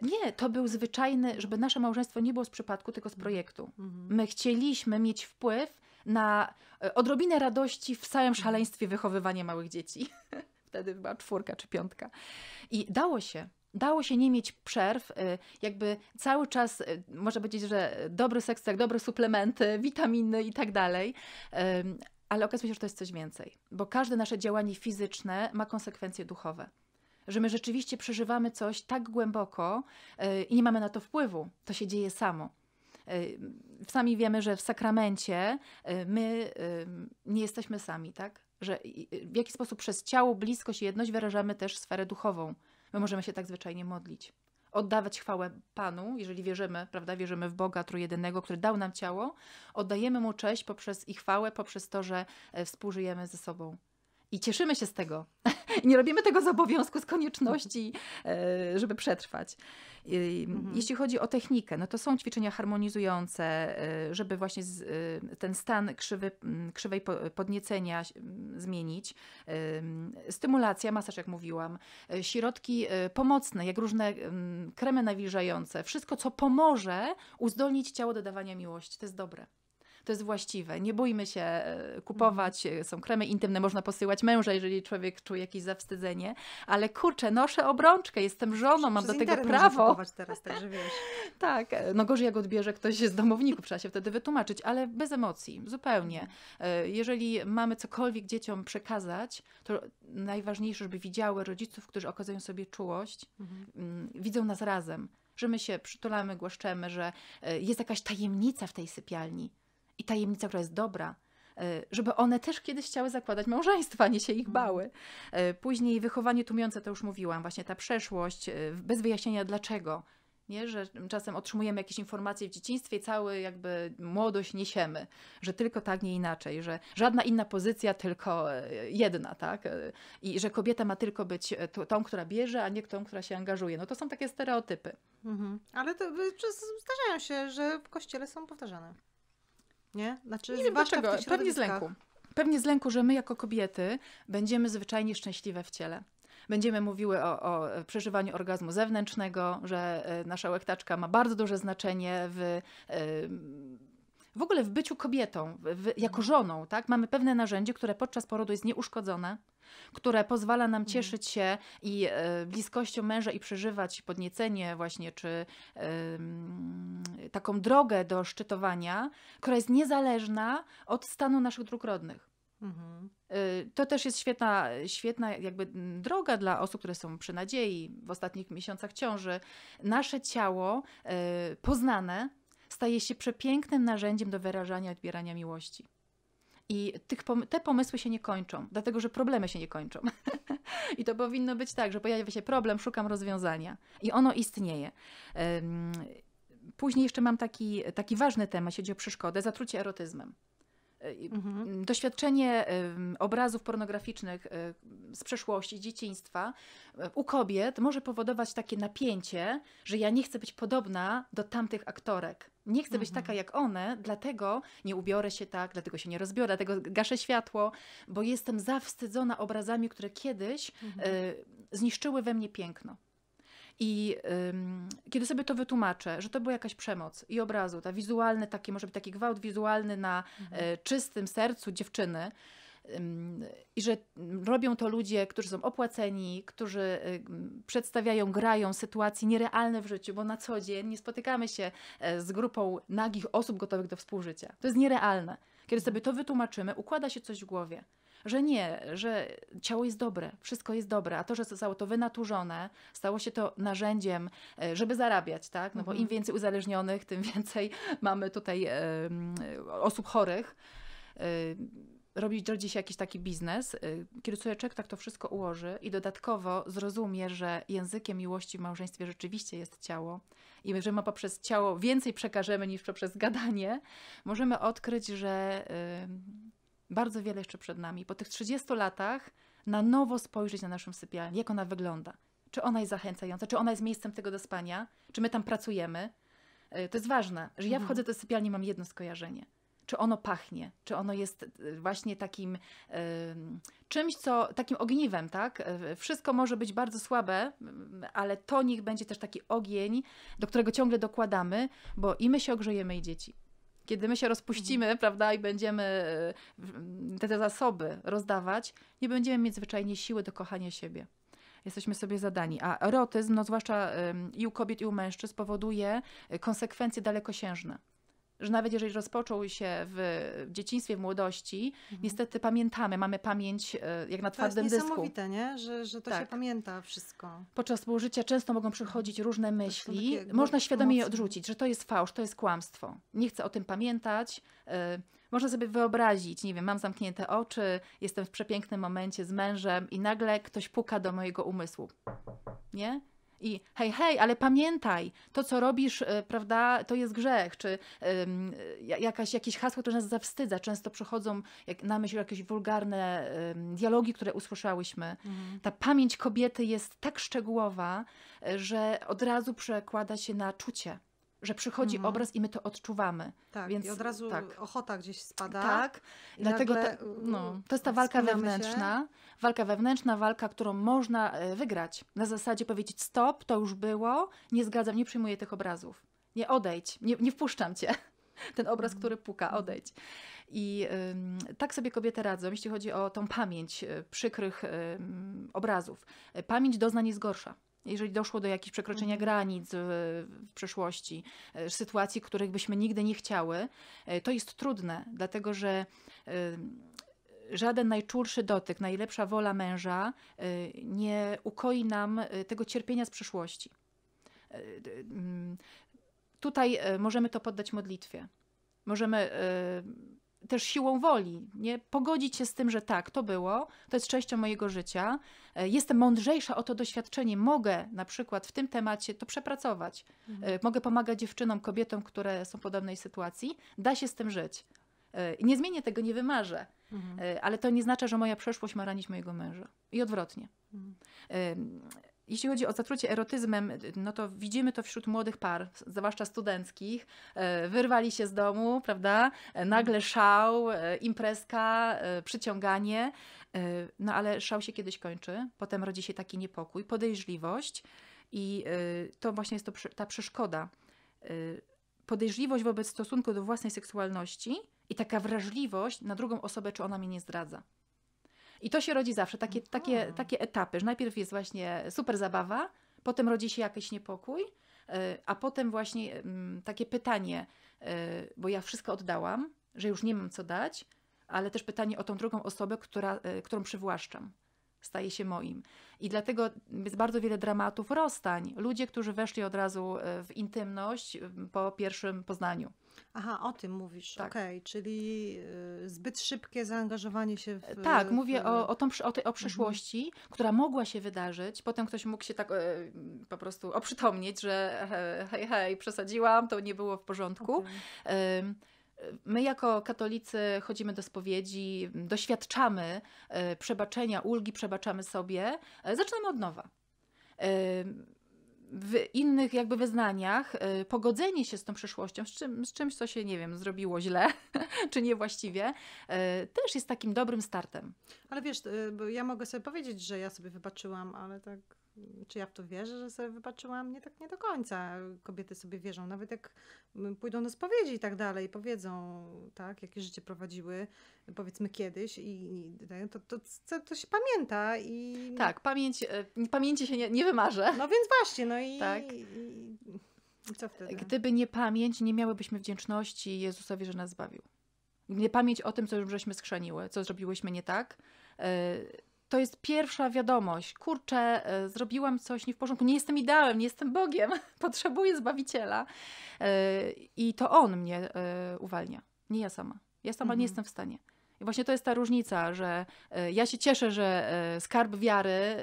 Nie, to był zwyczajny, żeby nasze małżeństwo nie było z przypadku, tylko z projektu. Mhm. My chcieliśmy mieć wpływ na odrobinę radości w całym szaleństwie wychowywania małych dzieci. Wtedy była czwórka czy piątka. I dało się dało się nie mieć przerw, y, jakby cały czas, y, można powiedzieć, że dobry seks, tak, dobre suplementy, witaminy i tak dalej. Y, ale okazuje się, że to jest coś więcej, bo każde nasze działanie fizyczne ma konsekwencje duchowe. Że my rzeczywiście przeżywamy coś tak głęboko i nie mamy na to wpływu. To się dzieje samo. Sami wiemy, że w sakramencie my nie jesteśmy sami, tak? Że w jaki sposób przez ciało, bliskość i jedność wyrażamy też sferę duchową. My możemy się tak zwyczajnie modlić. Oddawać chwałę Panu, jeżeli wierzymy, prawda, wierzymy w Boga Trójjedynego, który dał nam ciało, oddajemy Mu cześć poprzez i chwałę, poprzez to, że e, współżyjemy ze sobą i cieszymy się z tego. nie robimy tego z obowiązku, z konieczności, e, żeby przetrwać. Mhm. Jeśli chodzi o technikę, no to są ćwiczenia harmonizujące, e, żeby właśnie e, ten stan krzywy, krzywej podniecenia zmienić. Stymulacja, masaż, jak mówiłam, środki pomocne, jak różne kremy nawilżające, wszystko, co pomoże uzdolnić ciało do dawania miłości. To jest dobre to jest właściwe. Nie bójmy się e, kupować, mhm. e, są kremy intymne, można posyłać męża, jeżeli człowiek czuje jakieś zawstydzenie, ale kurczę, noszę obrączkę, jestem żoną, mam Przez do tego prawo. teraz, także wiesz. tak, e, no gorzej jak odbierze ktoś z domowników, trzeba się wtedy wytłumaczyć, ale bez emocji, zupełnie. Jeżeli mamy cokolwiek dzieciom przekazać, to najważniejsze, żeby widziały rodziców, którzy okazują sobie czułość, mhm. Mm, widzą nas razem, że my się przytulamy, głaszczemy, że jest jakaś tajemnica w tej sypialni i tajemnica, która jest dobra, e, żeby one też kiedyś chciały zakładać małżeństwa, nie się ich no. bały. E, później wychowanie tłumiące, to już mówiłam, właśnie ta przeszłość, e, bez wyjaśnienia dlaczego. Nie, że czasem otrzymujemy jakieś informacje w dzieciństwie cały jakby młodość niesiemy, że tylko tak, nie inaczej, że żadna inna pozycja, tylko jedna, tak? I że kobieta ma tylko być tą, która bierze, a nie tą, która się angażuje. No to są takie stereotypy. Mhm. Ale to, zdarzają się, że w kościele są powtarzane. Nie? Znaczy, nie wiem dlaczego, pewnie z lęku. Pewnie z lęku, że my jako kobiety będziemy zwyczajnie szczęśliwe w ciele. Będziemy mówiły o, o przeżywaniu orgazmu zewnętrznego, że e, nasza łechtaczka ma bardzo duże znaczenie w... Yy, w ogóle w byciu kobietą, w, jako żoną, tak, mamy pewne narzędzie, które podczas porodu jest nieuszkodzone, które pozwala nam mhm. cieszyć się i e, bliskością męża i przeżywać podniecenie właśnie, czy taką drogę do szczytowania, która jest niezależna od stanu naszych dróg rodnych. Mhm. E, to też jest świetna, świetna jakby droga dla osób, które są przy nadziei w ostatnich miesiącach ciąży. Nasze ciało e, poznane staje się przepięknym narzędziem do wyrażania i odbierania miłości. I tych, te pomysły się nie kończą, dlatego że problemy się nie kończą. I to powinno być tak, że pojawia się problem, szukam rozwiązania. I ono istnieje. Później jeszcze mam taki, taki ważny temat, jeśli chodzi o przeszkodę, zatrucie erotyzmem. E, mhm. Doświadczenie obrazów pornograficznych e, z przeszłości, dzieciństwa e, u kobiet może powodować takie napięcie, że ja nie chcę być podobna do tamtych aktorek. Nie chcę mhm. być taka jak one, dlatego nie ubiorę się tak, dlatego się nie rozbiorę, dlatego gaszę światło, bo jestem zawstydzona obrazami, które kiedyś mhm. zniszczyły we mnie piękno. I ym, kiedy sobie to wytłumaczę, że to była jakaś przemoc i obrazu, ta wizualny, taki może być taki gwałt wizualny na mhm. y, czystym sercu dziewczyny, i że mm, robią to ludzie, którzy są opłaceni, którzy y, przedstawiają, grają sytuacje nierealne w życiu, bo na co dzień nie spotykamy się e, z grupą nagich osób gotowych do współżycia. To jest nierealne. Kiedy mhm. sobie to wytłumaczymy, układa się coś w głowie że nie, że ciało jest dobre, wszystko jest dobre, a to, że zostało to wynaturzone, stało się to narzędziem, e, żeby zarabiać, tak? No bo im mhm. więcej uzależnionych, tym więcej mamy tutaj e, osób chorych e, robić do dziś jakiś taki biznes, kierujeczek tak to wszystko ułoży i dodatkowo zrozumie, że językiem miłości w małżeństwie rzeczywiście jest ciało i że my poprzez ciało więcej przekażemy niż poprzez gadanie, możemy odkryć, że bardzo wiele jeszcze przed nami. Po tych 30 latach na nowo spojrzeć na naszą sypialnię, jak ona wygląda. Czy ona jest zachęcająca, czy ona jest miejscem tego do spania, czy my tam pracujemy. E, to jest ważne, że ja mhm. wchodzę do sypialni, mam jedno skojarzenie. Czy ono pachnie, czy ono jest e, właśnie takim czymś, co takim ogniwem, tak? E, wszystko może być bardzo słabe, mm, ale to niech będzie też taki ogień, do którego ciągle dokładamy, bo i my się ogrzejemy, i dzieci. Kiedy my się rozpuścimy, mhm. prawda, i będziemy e, te, te zasoby rozdawać, nie będziemy mieć zwyczajnie siły do kochania siebie jesteśmy sobie zadani. A erotyzm, no zwłaszcza i u kobiet, i u mężczyzn, powoduje e, konsekwencje dalekosiężne że nawet jeżeli rozpoczął się w dzieciństwie, w młodości, mhm. niestety pamiętamy, mamy pamięć e, jak na twardym dysku. To jest niesamowite, nie? Że, że to tak. się pamięta wszystko. Podczas współżycia często mogą mhm. przychodzić różne myśli. Można świadomie je odrzucić, że to jest fałsz, to jest kłamstwo. Nie chcę o tym pamiętać. E, można sobie wyobrazić, nie wiem, mam zamknięte oczy, jestem w przepięknym momencie z mężem i nagle ktoś puka do mojego umysłu. Nie? i hej, hej, ale pamiętaj, to co robisz, e, prawda, to jest grzech, czy jakaś, jakieś hasło, które nas zawstydza. Często przychodzą jak, na myśl jakieś wulgarne dialogi, które usłyszałyśmy. Mhm. Ta pamięć kobiety jest tak szczegółowa, e, że od razu przekłada się na czucie że przychodzi mhm. obraz i my to odczuwamy. Tak, Więc, i od razu tak. ochota gdzieś spada. Tak, dlatego nagle, ta, no, to jest ta walka wewnętrzna. Się. Walka wewnętrzna, walka, którą można e, wygrać. Na zasadzie powiedzieć stop, to już było, nie zgadzam, nie przyjmuję tych obrazów. Nie odejdź, nie, nie wpuszczam cię. Ten obraz, który mhm. puka, mhm. odejdź. I tak sobie kobiety radzą, jeśli chodzi o tą pamięć e, przykrych obrazów. E, pamięć doznań jest gorsza jeżeli doszło do jakichś przekroczenia mhm. granic w, w przeszłości, e, sytuacji, których byśmy nigdy nie chciały, e, to jest trudne, dlatego że e, żaden najczulszy dotyk, najlepsza wola męża nie ukoi nam tego cierpienia z przeszłości. Tutaj możemy to poddać modlitwie. Możemy też siłą woli, nie? Pogodzić się z tym, że tak, to było, to jest częścią mojego życia, e, jestem mądrzejsza o to doświadczenie, mogę na przykład w tym temacie to przepracować, mhm. E, mogę pomagać dziewczynom, kobietom, które są w podobnej sytuacji, da się z tym żyć. E, nie zmienię tego, nie wymarzę, mhm. ale to nie znaczy, że moja przeszłość ma ranić mojego męża. I odwrotnie. Mhm. Jeśli chodzi o zatrucie erotyzmem, no to widzimy to wśród młodych par, zwłaszcza studenckich. E, wyrwali się z domu, prawda? E, nagle szał, e, imprezka, przyciąganie. No ale szał się kiedyś kończy, potem rodzi się taki niepokój, podejrzliwość i to właśnie jest to, ta przeszkoda. Podejrzliwość wobec stosunku do własnej seksualności i taka wrażliwość na drugą osobę, czy ona mnie nie zdradza. I to się rodzi zawsze, takie, takie, takie etapy, że najpierw jest właśnie super zabawa, potem rodzi się jakiś niepokój, y, a potem właśnie mm, takie pytanie, y, bo ja wszystko oddałam, że już nie mam co dać, ale też pytanie o tą drugą osobę, która, y, którą przywłaszczam staje się moim. I dlatego jest bardzo wiele dramatów, rozstań. Ludzie, którzy weszli od razu e, w intymność e, po pierwszym poznaniu. Aha, o tym mówisz, tak. okej, okay, czyli e, zbyt szybkie zaangażowanie się w... Tak, mówię w... o, o, tą, o, tej, o mhm. przyszłości, mhm. która mogła się wydarzyć, potem ktoś mógł się tak e, po prostu oprzytomnieć, że hej, hej, przesadziłam, to nie było w porządku. Okay. E, My, jako katolicy, chodzimy do spowiedzi, doświadczamy e, przebaczenia, ulgi, przebaczamy sobie, e, zaczynamy od nowa e, w innych jakby wyznaniach pogodzenie się z tą przeszłością, z, czym, z czymś, co się, nie wiem, zrobiło źle czy niewłaściwie, też jest takim dobrym startem. Ale wiesz, ja mogę sobie powiedzieć, że ja sobie wybaczyłam, ale tak czy ja w to wierzę, że sobie wybaczyłam? Nie tak nie do końca. Kobiety sobie wierzą, nawet jak pójdą do spowiedzi i tak dalej, powiedzą, tak, jakie życie prowadziły, powiedzmy kiedyś i, i to, to, to, to, się pamięta i... Tak, pamięć, e, pamięci się nie, nie wymarzę. No więc właśnie, no i... Tak. i, i co wtedy? Gdyby nie pamięć, nie miałybyśmy wdzięczności Jezusowi, że nas zbawił. Nie pamięć o tym, co już żeśmy skrzeniły, co zrobiłyśmy nie tak, e, to jest pierwsza wiadomość. Kurczę, e, zrobiłam coś nie w porządku, nie jestem ideałem, nie jestem Bogiem, potrzebuję Zbawiciela. E, I to On mnie e, uwalnia, nie ja sama. Ja sama mhm. nie jestem w stanie. I właśnie to jest ta różnica, że ja się cieszę, że skarb wiary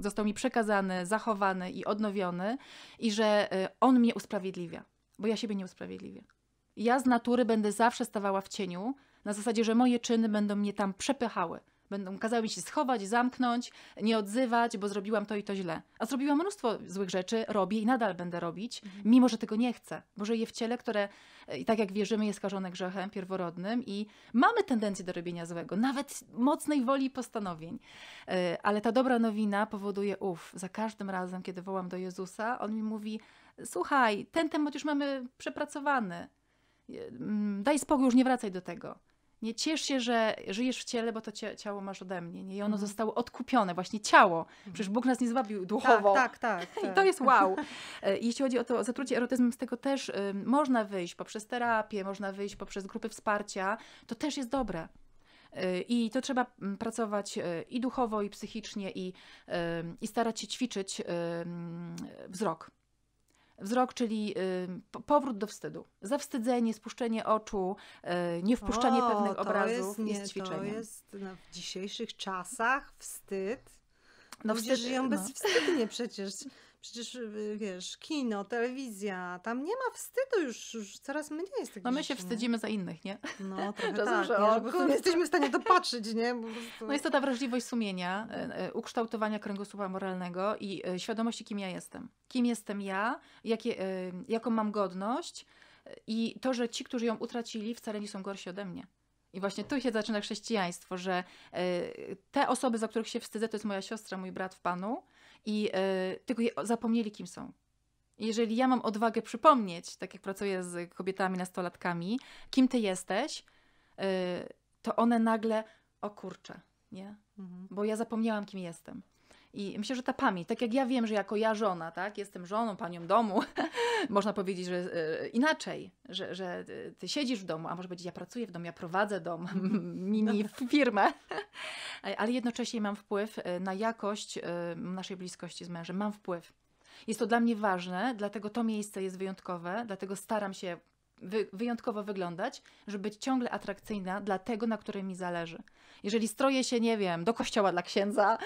został mi przekazany, zachowany i odnowiony, i że on mnie usprawiedliwia, bo ja siebie nie usprawiedliwię. Ja z natury będę zawsze stawała w cieniu, na zasadzie, że moje czyny będą mnie tam przepychały. Będą kazały mi się schować, zamknąć, nie odzywać, bo zrobiłam to i to źle. A zrobiłam mnóstwo złych rzeczy, robię i nadal będę robić, mhm. mimo że tego nie chcę, bo żyję w ciele, które, e, i tak jak wierzymy, jest skażone grzechem pierworodnym i mamy tendencję do robienia złego, nawet mocnej woli i postanowień. E, ale ta dobra nowina powoduje ów. Za każdym razem, kiedy wołam do Jezusa, on mi mówi: Słuchaj, ten temat już mamy przepracowany. E, mm, daj spokój, już nie wracaj do tego nie ciesz się, że żyjesz w ciele, bo to ciało masz ode mnie. Nie? I ono mhm. zostało odkupione, właśnie ciało. Mhm. Przecież Bóg nas nie zwabił tak, duchowo. Tak, tak, tak, tak. I to tak. jest wow. E, jeśli chodzi o to zatrucie erotyzmem, z tego też y, można wyjść poprzez terapię, można wyjść poprzez grupy wsparcia. To też jest dobre. E, I to trzeba mm, pracować e, i duchowo, i psychicznie, i, i starać się ćwiczyć mm, wzrok. Wzrok, czyli y, powrót do wstydu. Zawstydzenie, spuszczenie oczu, y, niewpuszczanie o, pewnych obrazów jest, nie, jest ćwiczeniem. To jest no, w dzisiejszych czasach wstyd. No, wstyd, żyją no. bezwstydnie przecież. Przecież y, wiesz, kino, telewizja, tam nie ma wstydu już, już coraz mniej jest takich No my się rzeczy, wstydzimy nie? za innych, nie? No trochę Czasem, tak, o, nie, nie jesteśmy w stanie dopatrzyć, nie? Prostu... No jest to ta wrażliwość sumienia, e, e, ukształtowania kręgosłupa moralnego i e, świadomości, kim ja jestem. Kim jestem ja, jakie, jaką mam godność i to, że ci, którzy ją utracili, wcale nie są gorsi ode mnie. I właśnie tu się zaczyna chrześcijaństwo, że te osoby, za których się wstydzę, to jest moja siostra, mój brat w Panu, i y, tylko je, zapomnieli, kim są. Jeżeli ja mam odwagę przypomnieć, tak jak pracuję z kobietami, nastolatkami, kim ty jesteś, y, to one nagle, o kurczę, nie? Mhm. Bo ja zapomniałam, kim jestem. I myślę, że ta pamięć, tak jak ja wiem, że jako ja żona, tak, jestem żoną, panią domu, można powiedzieć, że e, inaczej, że, że e, ty siedzisz w domu, a może być, ja pracuję w domu, ja prowadzę dom, mini firmę, ale jednocześnie mam wpływ e, na jakość naszej bliskości z mężem, mam wpływ. Jest to dla mnie ważne, dlatego to miejsce jest wyjątkowe, dlatego staram się wy, wyjątkowo wyglądać, żeby być ciągle atrakcyjna dla tego, na którym mi zależy. Jeżeli stroję się, nie wiem, do kościoła dla księdza,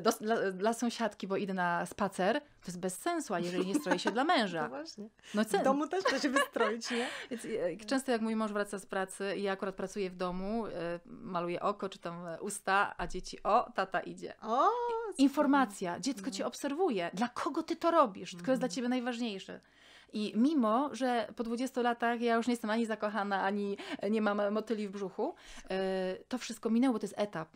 do, dla, dla, sąsiadki, bo idę na spacer, to jest bez sensu, a jeżeli nie stroję się dla męża. No właśnie. No, w domu też da się wystroić, nie? Więc e, często jak mój mąż wraca z pracy i ja akurat pracuję w domu, e, maluję oko czy tam e, usta, a dzieci, o, tata idzie. O, Informacja, dziecko cię mhm. obserwuje. Dla kogo ty to robisz? To jest dla mhm. ciebie najważniejsze. I mimo, że po 20 latach ja już nie jestem ani zakochana, ani nie mam motyli w brzuchu, e, to wszystko minęło, to jest etap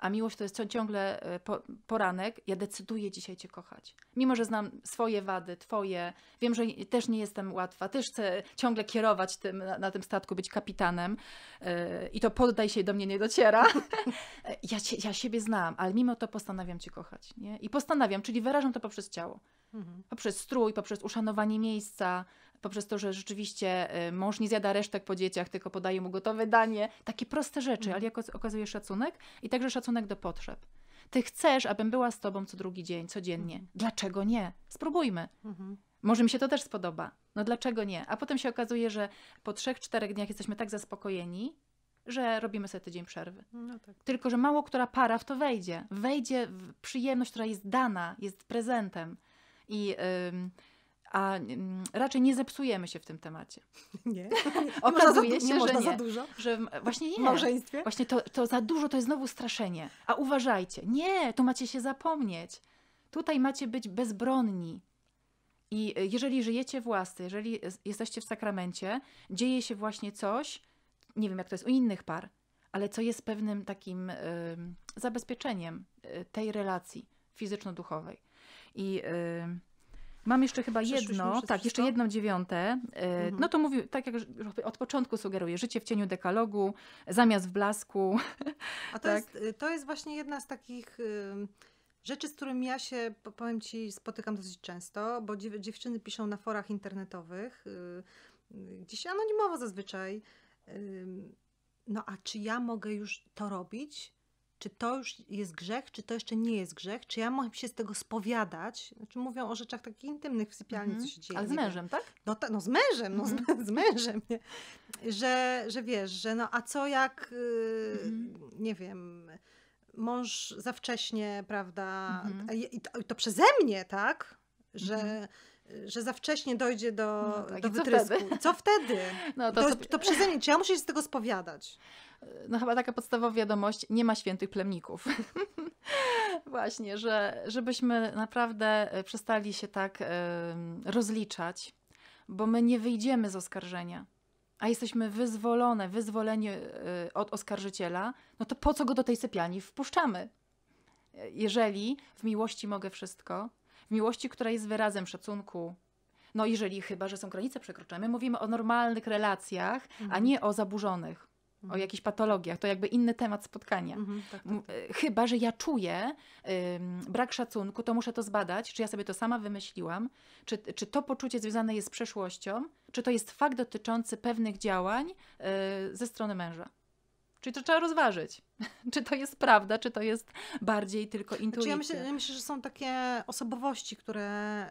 a miłość to jest ciągle e, poranek. Ja decyduję dzisiaj Cię kochać. Mimo, że znam swoje wady, Twoje, wiem, że też nie jestem łatwa, też chcę ciągle kierować tym, na, na tym statku, być kapitanem yy, i to poddaj się do mnie nie dociera. ja, cię, ja siebie znam, ale mimo to postanawiam Cię kochać. Nie? I postanawiam, czyli wyrażam to poprzez ciało. Mhm. Poprzez strój, poprzez uszanowanie miejsca, poprzez to, że rzeczywiście y, mąż nie zjada resztek po dzieciach, tylko podaje mu gotowe danie, takie proste rzeczy, mhm. ale jak okazuje szacunek i także szacunek do potrzeb. Ty chcesz, abym była z tobą co drugi dzień, codziennie. Mhm. Dlaczego nie? Spróbujmy. Mhm. Może mi się to też spodoba. No dlaczego nie? A potem się okazuje, że po trzech, czterech dniach jesteśmy tak zaspokojeni, że robimy sobie tydzień przerwy. No tak. Tylko, że mało która para w to wejdzie. Wejdzie w przyjemność, która jest dana, jest prezentem. I a mm, raczej nie zepsujemy się w tym temacie. Nie. Okazuje się, że nie. za dużo? Że właśnie nie. W małżeństwie? Właśnie to, to za dużo to jest znowu straszenie. A uważajcie. Nie, tu macie się zapomnieć. Tutaj macie być bezbronni. I y, jeżeli żyjecie w łasce, jeżeli jesteście w sakramencie, dzieje się właśnie coś, nie wiem jak to jest u innych par, ale co jest pewnym takim y, zabezpieczeniem tej relacji fizyczno-duchowej. I y, Mam jeszcze chyba jedno, tak, jeszcze jedno dziewiąte. Mhm. No to mówi, tak jak od początku sugeruję, życie w cieniu dekalogu, zamiast w blasku. A to, tak. jest, y, to jest właśnie jedna z takich rzeczy, z którymi ja się, powiem Ci, spotykam dosyć często, bo dziewczyny piszą na forach internetowych, y, y, gdzieś anonimowo zazwyczaj. No a czy ja mogę już to robić? czy to już jest grzech, czy to jeszcze nie jest grzech, czy ja mam się z tego spowiadać. Znaczy mówią o rzeczach takich intymnych w sypialni, mm -hmm. co się dzieje. Ale z mężem, tak? No, ta, no z mężem, no mm -hmm. z, mhm. z, mężem. Nie? Że, że wiesz, że no a co jak, yy, mm -hmm. nie wiem, mąż za wcześnie, prawda, mhm. i, to, to, przeze mnie, tak? Że mhm że za wcześnie dojdzie do, no tak, do Co wtedy? Co wtedy? No to, to, to przeze mnie, czy ja muszę się z tego spowiadać? No chyba taka podstawowa wiadomość, nie ma świętych plemników. Właśnie, że żebyśmy naprawdę e, przestali się tak y, rozliczać, bo my nie wyjdziemy z oskarżenia, a jesteśmy wyzwolone, wyzwolenie y, od oskarżyciela, no to po co go do tej sypialni wpuszczamy? E, jeżeli w miłości mogę wszystko, miłości, która jest wyrazem szacunku. No, jeżeli chyba, że są granice przekroczone, mówimy o normalnych relacjach, mhm. a nie o zaburzonych, mhm. o jakichś patologiach. To jakby inny temat spotkania. Mhm, tak, tak, tak. Chyba, że ja czuję ym, brak szacunku, to muszę to zbadać, czy ja sobie to sama wymyśliłam, czy, czy to poczucie związane jest z przeszłością, czy to jest fakt dotyczący pewnych działań yy, ze strony męża. Czyli to trzeba rozważyć, czy to jest prawda, czy to jest bardziej tylko intuicja. Znaczy ja, myślę, ja myślę, że są takie osobowości, które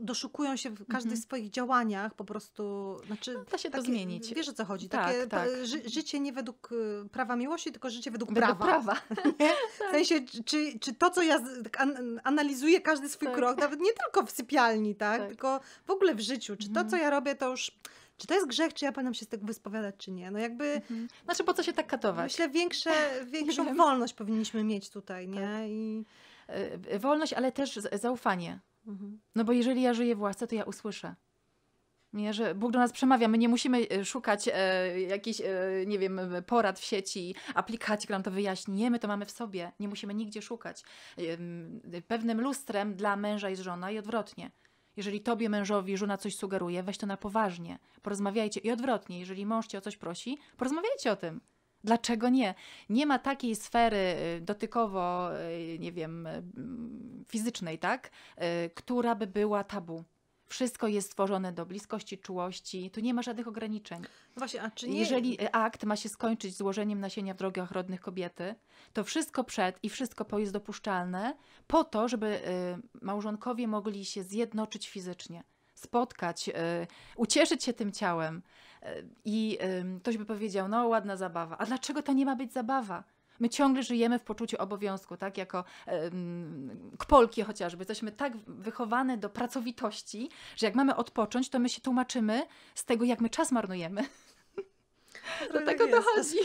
doszukują się w każdych mm swoich działaniach po prostu. Znaczy, no, da się takie, to zmienić. Wiesz o co chodzi. Tak, takie tak. Ży życie nie według y, prawa miłości, tylko życie według, według prawa. prawa. Tak. W sensie, czy, czy to, co ja tak an analizuję każdy swój tak. krok, nawet nie tylko w sypialni, tak, tak. tylko w ogóle w życiu, czy to, mhm. co ja robię, to już czy to jest grzech, czy ja powinnam się z tego wyspowiadać, czy nie. No jakby... Mhm. Znaczy po co się tak katować? Myślę, większe, większą wolność powinniśmy mieć tutaj, nie? Tak. I... E, e, wolność, ale też zaufanie. Mhm. No bo jeżeli ja żyję w łasce, to ja usłyszę. Nie, że Bóg do nas przemawia. My nie musimy e, szukać e, jakichś, e, nie wiem, porad w sieci, aplikacji, która nam to wyjaśni. Nie, my to mamy w sobie. Nie musimy nigdzie szukać. E, pewnym lustrem dla męża jest żona i odwrotnie. Jeżeli tobie mężowi żona coś sugeruje, weź to na poważnie. Porozmawiajcie i odwrotnie, jeżeli mąż cię o coś prosi, porozmawiajcie o tym. Dlaczego nie? Nie ma takiej sfery y, dotykowo, y, nie wiem, y, fizycznej, tak, która by była tabu. Wszystko jest stworzone do bliskości, czułości, tu nie ma żadnych ograniczeń. Właśnie, a czy nie... Jeżeli e, akt ma się skończyć złożeniem nasienia w drogach rodnych kobiety, to wszystko przed i wszystko po jest dopuszczalne po to, żeby e, małżonkowie mogli się zjednoczyć fizycznie spotkać, e, ucieszyć się tym ciałem. I ktoś by powiedział: No, ładna zabawa. A dlaczego to nie ma być zabawa? My ciągle żyjemy w poczuciu obowiązku, tak? Jako um, Polki chociażby. Jesteśmy tak wychowane do pracowitości, że jak mamy odpocząć, to my się tłumaczymy z tego, jak my czas marnujemy. Do tak tego dochodzi.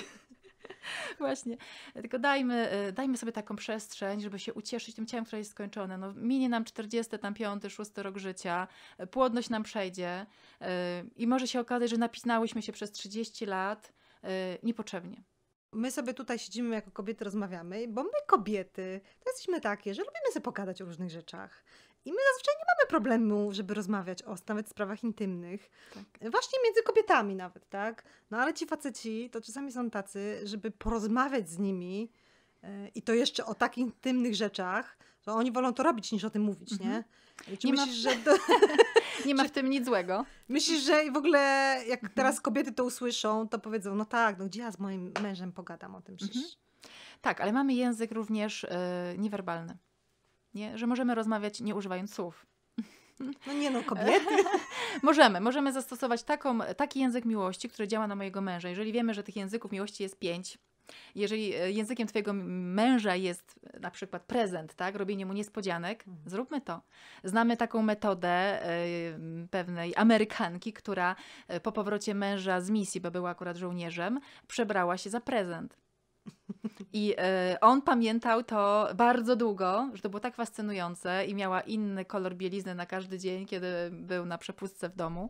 Właśnie. Tylko dajmy, e, dajmy sobie taką przestrzeń, żeby się ucieszyć tym ciałem, które jest skończone. No, minie nam 40, tam 5, 6 rok życia, e, płodność nam przejdzie yy, i może się okazać, że napisnałyśmy się przez 30 lat yy, niepotrzebnie my sobie tutaj siedzimy jako kobiety, rozmawiamy, bo my kobiety to jesteśmy takie, że lubimy sobie pogadać o różnych rzeczach. I my zazwyczaj nie mamy problemu, żeby rozmawiać o nawet sprawach intymnych. Tak. Właśnie między kobietami nawet, tak? No ale ci faceci to czasami są tacy, żeby porozmawiać z nimi yy, i to jeszcze o takich intymnych rzeczach, że oni wolą to robić niż o tym mówić, nie? Mhm. Czy nie myślisz, ma... że... To... Nie ma w tym nic złego. Myślisz, że w ogóle jak mhm. teraz kobiety to usłyszą, to powiedzą, no tak, no gdzie ja z moim mężem pogadam o tym przecież. Mhm. Tak, ale mamy język również yy, niewerbalny. Nie? Że możemy rozmawiać nie używając słów. No nie no, kobiety. możemy, możemy zastosować taką, taki język miłości, który działa na mojego męża. Jeżeli wiemy, że tych języków miłości jest pięć, jeżeli e, językiem twojego męża jest e, na przykład prezent, tak, robienie mu niespodzianek, mhm. zróbmy to. Znamy taką metodę e, pewnej Amerykanki, która po powrocie męża z misji, bo była akurat żołnierzem, przebrała się za prezent. I e, on pamiętał to bardzo długo, że to było tak fascynujące i miała inny kolor bielizny na każdy dzień, kiedy był na przepustce w domu.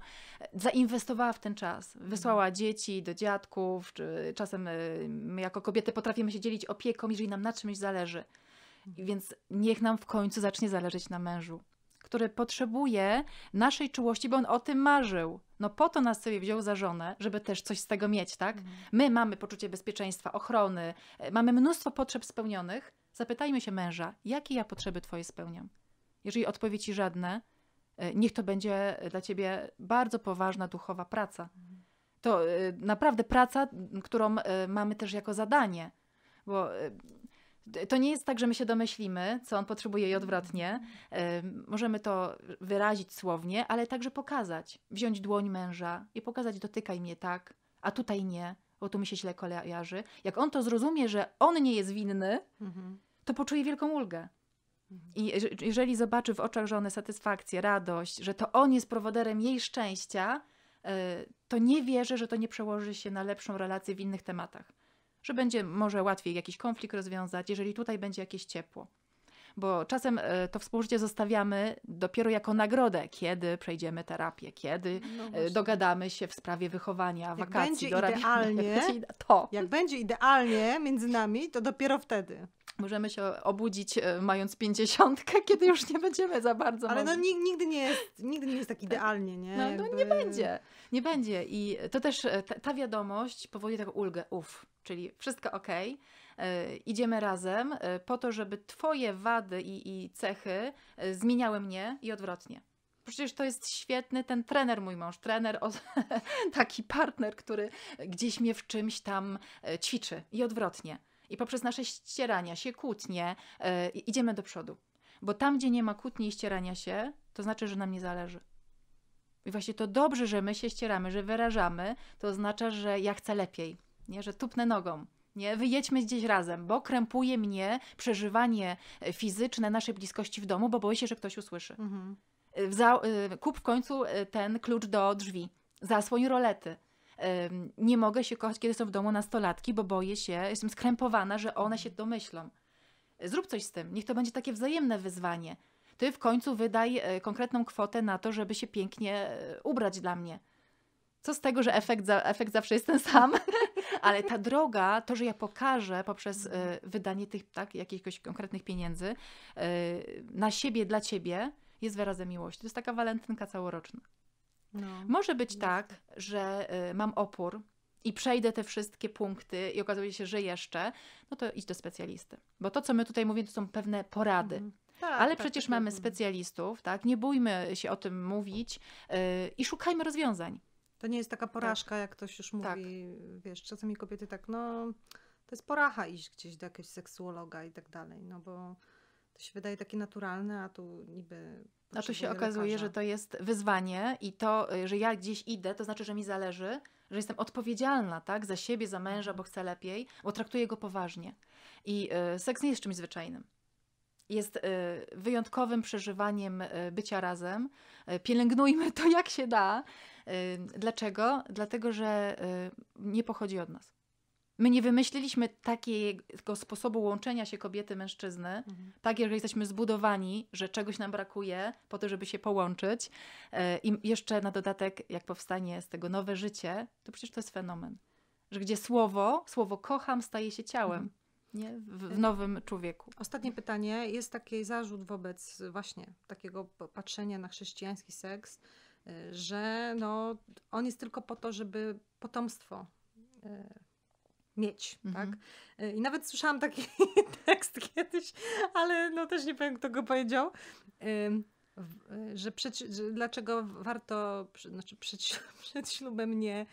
Zainwestowała w ten czas. Wysłała mhm. dzieci do dziadków, czy czasem e, my jako kobiety potrafimy się dzielić opieką, jeżeli nam na czymś zależy. Mhm. Więc niech nam w końcu zacznie zależeć na mężu który potrzebuje naszej czułości, bo on o tym marzył. No po to nas sobie wziął za żonę, żeby też coś z tego mieć, tak? Mhm. My mamy poczucie bezpieczeństwa, ochrony, e, mamy mnóstwo potrzeb spełnionych. Zapytajmy się męża, jakie ja potrzeby twoje spełniam? Jeżeli odpowiedzi żadne, e, niech to będzie e, dla ciebie bardzo poważna duchowa praca. Mhm. To naprawdę praca, którą mamy też jako zadanie, bo to nie jest tak, że my się domyślimy, co on potrzebuje i odwrotnie. Mhm. Możemy to wyrazić słownie, ale także pokazać. Wziąć dłoń męża i pokazać, dotykaj mnie tak, a tutaj nie, bo tu mi się źle kojarzy. Jak on to zrozumie, że on nie jest winny, mhm. to poczuje wielką ulgę. Mhm. I jeżeli zobaczy w oczach żony satysfakcję, radość, że to on jest prowoderem jej szczęścia, e, to nie wierzę, że to nie przełoży się na lepszą relację w innych tematach że będzie może łatwiej jakiś konflikt rozwiązać, jeżeli tutaj będzie jakieś ciepło. Bo czasem e, to współżycie zostawiamy dopiero jako nagrodę, kiedy przejdziemy terapię, kiedy no e, dogadamy się w sprawie wychowania, jak wakacji, będzie idealnie, to. Jak będzie idealnie między nami, to dopiero wtedy. Możemy się obudzić e, mając pięćdziesiątkę, kiedy już nie będziemy za bardzo. Ale mogli. no nigdy nie, jest, nigdy nie jest tak idealnie, nie? No, Jakby... no nie będzie. Nie będzie. I to też ta, ta wiadomość powoduje taką ulgę. Uff, czyli wszystko ok, e, idziemy razem e, po to, żeby Twoje wady i, i cechy e, zmieniały mnie i odwrotnie. Przecież to jest świetny ten trener, mój mąż, trener, o, taki partner, który gdzieś mnie w czymś tam ćwiczy i odwrotnie. I poprzez nasze ścierania się, kłótnie, idziemy do przodu. Bo tam, gdzie nie ma kłótni i ścierania się, to znaczy, że nam nie zależy. I właśnie to dobrze, że my się ścieramy, że wyrażamy, to oznacza, że ja chcę lepiej, nie, że tupnę nogą. Nie, wyjedźmy gdzieś razem, bo krępuje mnie przeżywanie e, fizyczne naszej bliskości w domu, bo boję się, że ktoś usłyszy. Mhm. E, e, kup w końcu ten klucz do drzwi, zasłoń rolety. Nie mogę się kochać, kiedy są w domu nastolatki, bo boję się, jestem skrępowana, że one się domyślą. Zrób coś z tym, niech to będzie takie wzajemne wyzwanie. Ty w końcu wydaj konkretną kwotę na to, żeby się pięknie ubrać dla mnie co z tego, że efekt, za, efekt zawsze jest ten sam, ale ta droga, to, że ja pokażę poprzez mhm. y, wydanie tych tak, jakichś konkretnych pieniędzy y, na siebie, dla ciebie, jest wyrazem miłości. To jest taka walentynka całoroczna. No, Może być jest. tak, że y, mam opór i przejdę te wszystkie punkty i okazuje się, że jeszcze, no to idź do specjalisty. Bo to, co my tutaj mówimy, to są pewne porady. Mm. Tak, ale tak, przecież tak, tak mamy tak, tak. specjalistów, tak? Nie bójmy się o tym mówić y, i szukajmy rozwiązań. To nie jest taka tak. porażka, tak. jak ktoś już tak. mówi, tak. wiesz, czasami kobiety tak, no to jest poracha iść gdzieś do jakiegoś seksuologa i tak dalej, no bo to się wydaje takie naturalne, a tu niby a tu się okazuje, lekarza. że to jest wyzwanie i to, y, że ja gdzieś idę, to znaczy, że mi zależy, że jestem odpowiedzialna tak, za siebie, za męża, bo chcę lepiej, bo traktuję go poważnie. I y, seks nie jest czymś zwyczajnym jest y, wyjątkowym przeżywaniem y, bycia razem. Y, pielęgnujmy to jak się da. Dlaczego? Dlatego, że nie pochodzi od nas. My nie wymyśliliśmy takiego sposobu łączenia się kobiety, mężczyzny, mhm. tak jak jesteśmy zbudowani, że czegoś nam brakuje po to, żeby się połączyć. I jeszcze na dodatek, jak powstanie z tego nowe życie, to przecież to jest fenomen. Że gdzie słowo, słowo kocham staje się ciałem. Mhm nie? W, w, y, nowym człowieku. Ostatnie pytanie. Jest taki zarzut wobec właśnie takiego patrzenia na chrześcijański seks, y, że no, on jest tylko po to, żeby potomstwo y, mieć, mhm. tak? I nawet słyszałam taki tekst kiedyś, ale no też nie wiem, kto go powiedział, że, przed, że dlaczego warto znaczy przed, przed ślubem nie,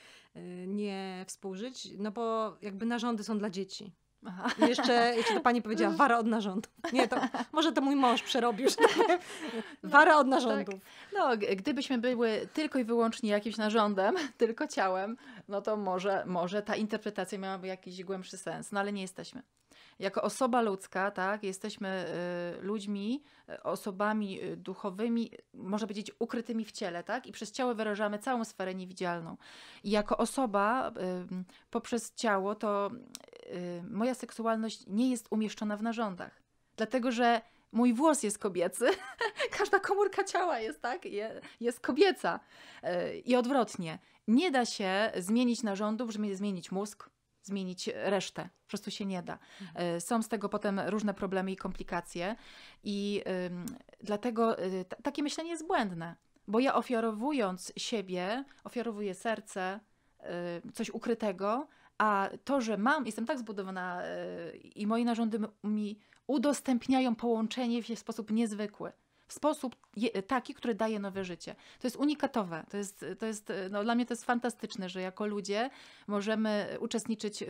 nie współżyć, no bo jakby narządy są dla dzieci, Aha. I jeszcze, jeszcze to pani powiedziała, wara od narządów. Nie, to może to mój mąż przerobił. Że tak no, wara od narządów. Tak. No, gdybyśmy były tylko i wyłącznie jakimś narządem, tylko ciałem, no to może, może ta interpretacja miałaby jakiś głębszy sens, no ale nie jesteśmy jako osoba ludzka, tak, jesteśmy y, ludźmi, y, osobami y, duchowymi, może powiedzieć ukrytymi w ciele, tak, i przez ciało wyrażamy całą sferę niewidzialną. I jako osoba poprzez ciało to moja seksualność nie jest umieszczona w narządach, dlatego że mój włos jest kobiecy, każda komórka ciała jest tak, jest kobieca i odwrotnie. Nie da się zmienić narządów, żeby zmienić mózg, zmienić resztę. Po prostu się nie da. Mhm. Y, są z tego potem różne problemy i komplikacje, i dlatego y, takie myślenie jest błędne, bo ja ofiarowując siebie, ofiarowuję serce, y, coś ukrytego, a to, że mam, jestem tak zbudowana i moi narządy mi udostępniają połączenie w sposób niezwykły w sposób taki, który daje nowe życie. To jest unikatowe. To jest, to jest, no, dla mnie to jest fantastyczne, że jako ludzie możemy uczestniczyć y,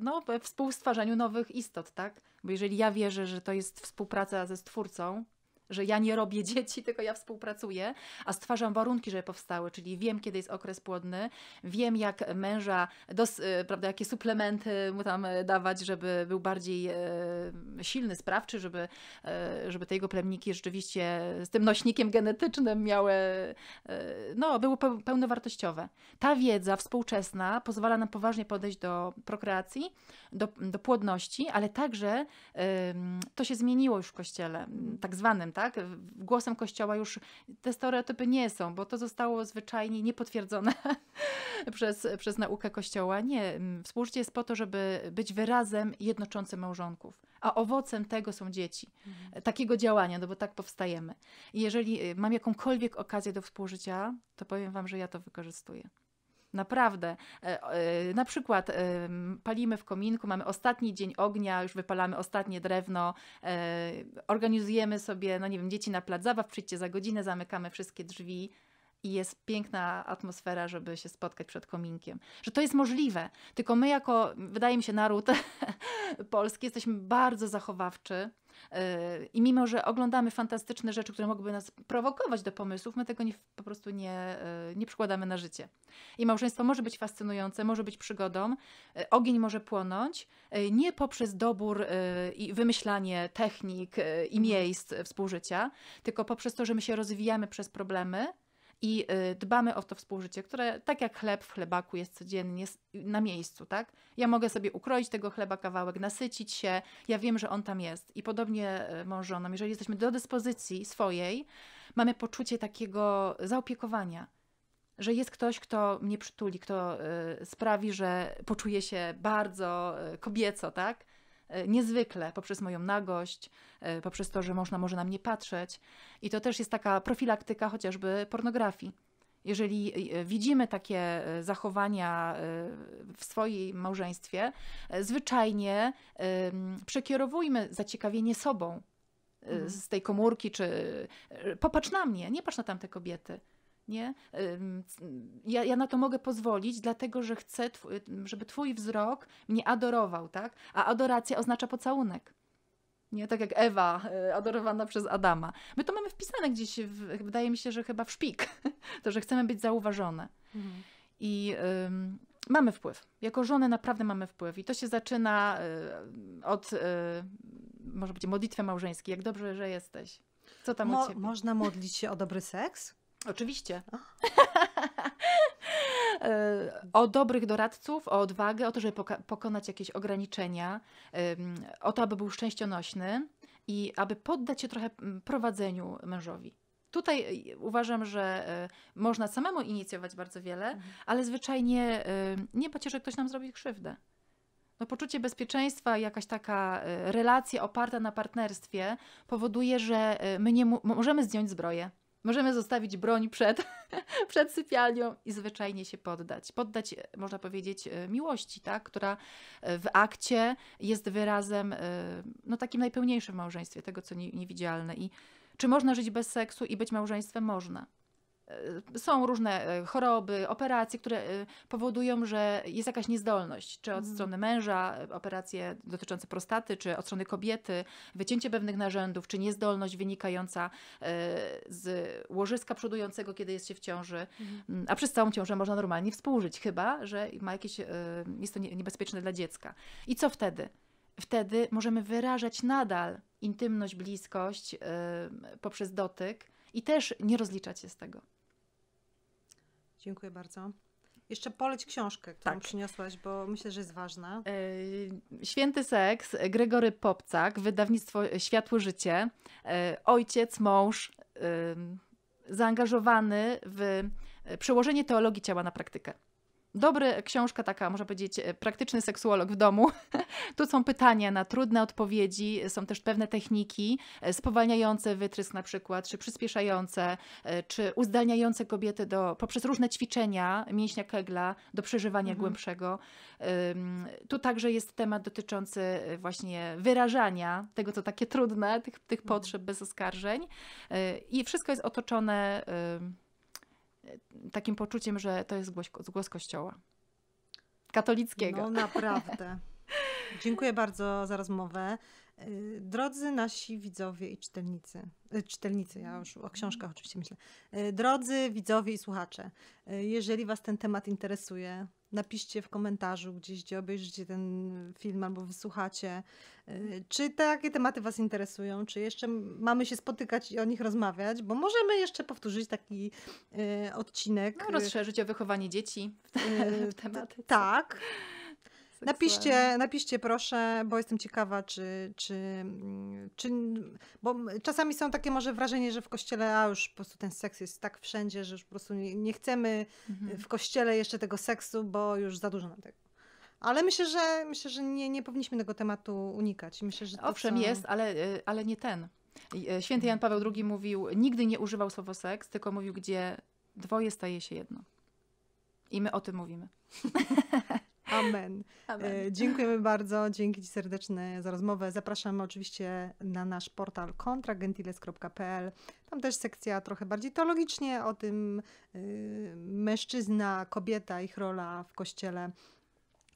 no, w współstwarzaniu nowych istot, tak? Bo jeżeli ja wierzę, że to jest współpraca ze Stwórcą, że ja nie robię dzieci, tylko ja współpracuję, a stwarzam warunki, żeby powstały, czyli wiem, kiedy jest okres płodny, wiem, jak męża, dos, e, prawda, jakie suplementy mu tam e, dawać, żeby był bardziej e, silny, sprawczy, żeby, żeby te jego plemniki rzeczywiście z tym nośnikiem genetycznym miały, no, były pełnowartościowe. Ta wiedza współczesna pozwala nam poważnie podejść do prokreacji, do, do płodności, ale także to się zmieniło już w kościele, tak zwanym, tak? tak? Głosem Kościoła już te stereotypy nie są, bo to zostało zwyczajnie niepotwierdzone przez, przez naukę Kościoła. Nie, mm, współżycie jest po to, żeby być wyrazem jednoczącym małżonków, a owocem tego są dzieci. Mhm. Takiego działania, no bo tak powstajemy. I jeżeli y, mam jakąkolwiek okazję do współżycia, to powiem Wam, że ja to wykorzystuję. Naprawdę. E, e, na przykład e, palimy w kominku, mamy ostatni dzień ognia, już wypalamy ostatnie drewno, organizujemy sobie, no nie wiem, dzieci na plac zabaw, przyjdźcie za godzinę, zamykamy wszystkie drzwi i jest piękna atmosfera, żeby się spotkać przed kominkiem. Że to jest możliwe. Tylko my, jako, wydaje mi się, naród polski, jesteśmy bardzo zachowawczy. Yy, I mimo, że oglądamy fantastyczne rzeczy, które mogłyby nas prowokować do pomysłów, my tego nie, po prostu nie, yy, nie przykładamy na życie. I małżeństwo może być fascynujące, może być przygodą, yy, ogień może płonąć, nie poprzez dobór i wymyślanie technik i mhm. miejsc współżycia, tylko poprzez to, że my się rozwijamy przez problemy i y, dbamy o to współżycie, które tak jak chleb w chlebaku jest codziennie na miejscu, tak? Ja mogę sobie ukroić tego chleba kawałek, nasycić się, ja wiem, że on tam jest. I podobnie y, mąż żonom, jeżeli jesteśmy do dyspozycji swojej, mamy poczucie takiego zaopiekowania, że jest ktoś, kto mnie przytuli, kto y, sprawi, że poczuję się bardzo kobieco, tak? E, niezwykle poprzez moją nagość, e, poprzez to, że można może na mnie patrzeć. I to też jest taka profilaktyka chociażby pornografii. Jeżeli e, widzimy takie zachowania w swoim małżeństwie, zwyczajnie przekierowujmy zaciekawienie sobą mhm. z tej komórki, czy popatrz na mnie, nie patrz na tamte kobiety. Nie? Ja, ja na to mogę pozwolić, dlatego że chcę, żeby twój wzrok mnie adorował, tak? A adoracja oznacza pocałunek. Nie, tak jak Ewa, y, adorowana przez Adama. My to mamy wpisane gdzieś, w, wydaje mi się, że chyba w szpik, to, że chcemy być zauważone. Mhm. I ym, mamy wpływ. Jako żony naprawdę mamy wpływ. I to się zaczyna y, od, y, może być modlitwy małżeńskiej. Jak dobrze, że jesteś. Co tam Mo- Można modlić się o dobry seks? Oczywiście. E, o dobrych doradców, o odwagę, o to, żeby pokonać jakieś ograniczenia, o to, aby był szczęścionośny i aby poddać się trochę prowadzeniu mężowi. Tutaj e, uważam, że e, można samemu inicjować bardzo wiele, mhm. ale zwyczajnie nie bać się, że ktoś nam zrobi krzywdę. No, poczucie bezpieczeństwa, jakaś taka relacja oparta na partnerstwie powoduje, że my nie możemy zdjąć zbroję Możemy zostawić broń przed, przed sypialnią i zwyczajnie się poddać. Poddać, e, można powiedzieć, e, miłości, tak? która e, w akcie jest wyrazem no, takim najpełniejszym w małżeństwie, tego co nie, niewidzialne. I czy można żyć bez seksu i być małżeństwem? Można. E, są różne e, choroby, operacje, które e, powodują, że jest jakaś niezdolność, czy od mhm. strony męża, operacje dotyczące prostaty, czy od strony kobiety, wycięcie pewnych narządów, czy niezdolność wynikająca z łożyska przodującego, kiedy jest się w ciąży. Mhm. Mm, a przez całą ciążę można normalnie współżyć, chyba że ma jakieś, jest to niebezpieczne dla dziecka. I co wtedy? Wtedy możemy wyrażać nadal intymność, bliskość poprzez dotyk i też nie rozliczać się z tego. Dziękuję bardzo. Jeszcze poleć książkę, którą tak. przyniosłaś, bo myślę, że jest ważna. E, Święty seks, Gregory Popcak, wydawnictwo Światło Życie. E, Ojciec, mąż, e, zaangażowany w przełożenie teologii ciała na praktykę. Dobry książka taka, można powiedzieć, e, praktyczny seksuolog w domu. tu są pytania na trudne odpowiedzi, są też pewne techniki e, spowalniające wytrysk na przykład, czy przyspieszające, e, czy uzdalniające kobiety do, poprzez różne ćwiczenia mięśnia kegla do przeżywania mhm. głębszego. Tu także jest temat dotyczący właśnie wyrażania tego, co takie trudne, tych, tych mhm. potrzeb bez oskarżeń. I wszystko jest otoczone takim poczuciem, że to jest głos, głos Kościoła katolickiego. No naprawdę. Dziękuję bardzo za rozmowę. Y, drodzy nasi widzowie i czytelnicy, y, czytelnicy, ja już o książkach oczywiście myślę. Y, drodzy widzowie i słuchacze, jeżeli Was ten temat interesuje, napiszcie w komentarzu gdzieś, gdzie obejrzycie ten film albo wysłuchacie, e, czy takie tematy Was interesują, czy jeszcze mamy się spotykać i o nich rozmawiać, bo możemy jeszcze powtórzyć taki e, odcinek. No, e, rozszerzyć o wychowanie dzieci w, te, w Tak. Napiszcie, napiszcie proszę, bo jestem ciekawa, czy, czy, mm, czy. Bo czasami są takie może wrażenie, że w kościele, a już po prostu ten seks jest tak wszędzie, że już po prostu nie, nie chcemy mhm. w kościele jeszcze tego seksu, bo już za dużo nam tego. Ale myślę, że myślę, że nie, nie powinniśmy tego tematu unikać. Myślę, że Owszem, są... jest, ale, e, ale nie ten. E, święty Jan mhm. Paweł II mówił, nigdy nie używał słowa seks, tylko mówił, gdzie dwoje staje się jedno. I my o tym mówimy. Amen. Amen. E, dziękujemy bardzo, dzięki Ci serdeczne za rozmowę. Zapraszamy oczywiście na nasz portal kontragentiles.pl. Tam też sekcja trochę bardziej teologicznie o tym y, mężczyzna, kobieta, ich rola w kościele.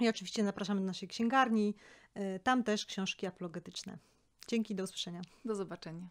I oczywiście zapraszamy do naszej księgarni. E, tam też książki apologetyczne. Dzięki, do usłyszenia. Do zobaczenia.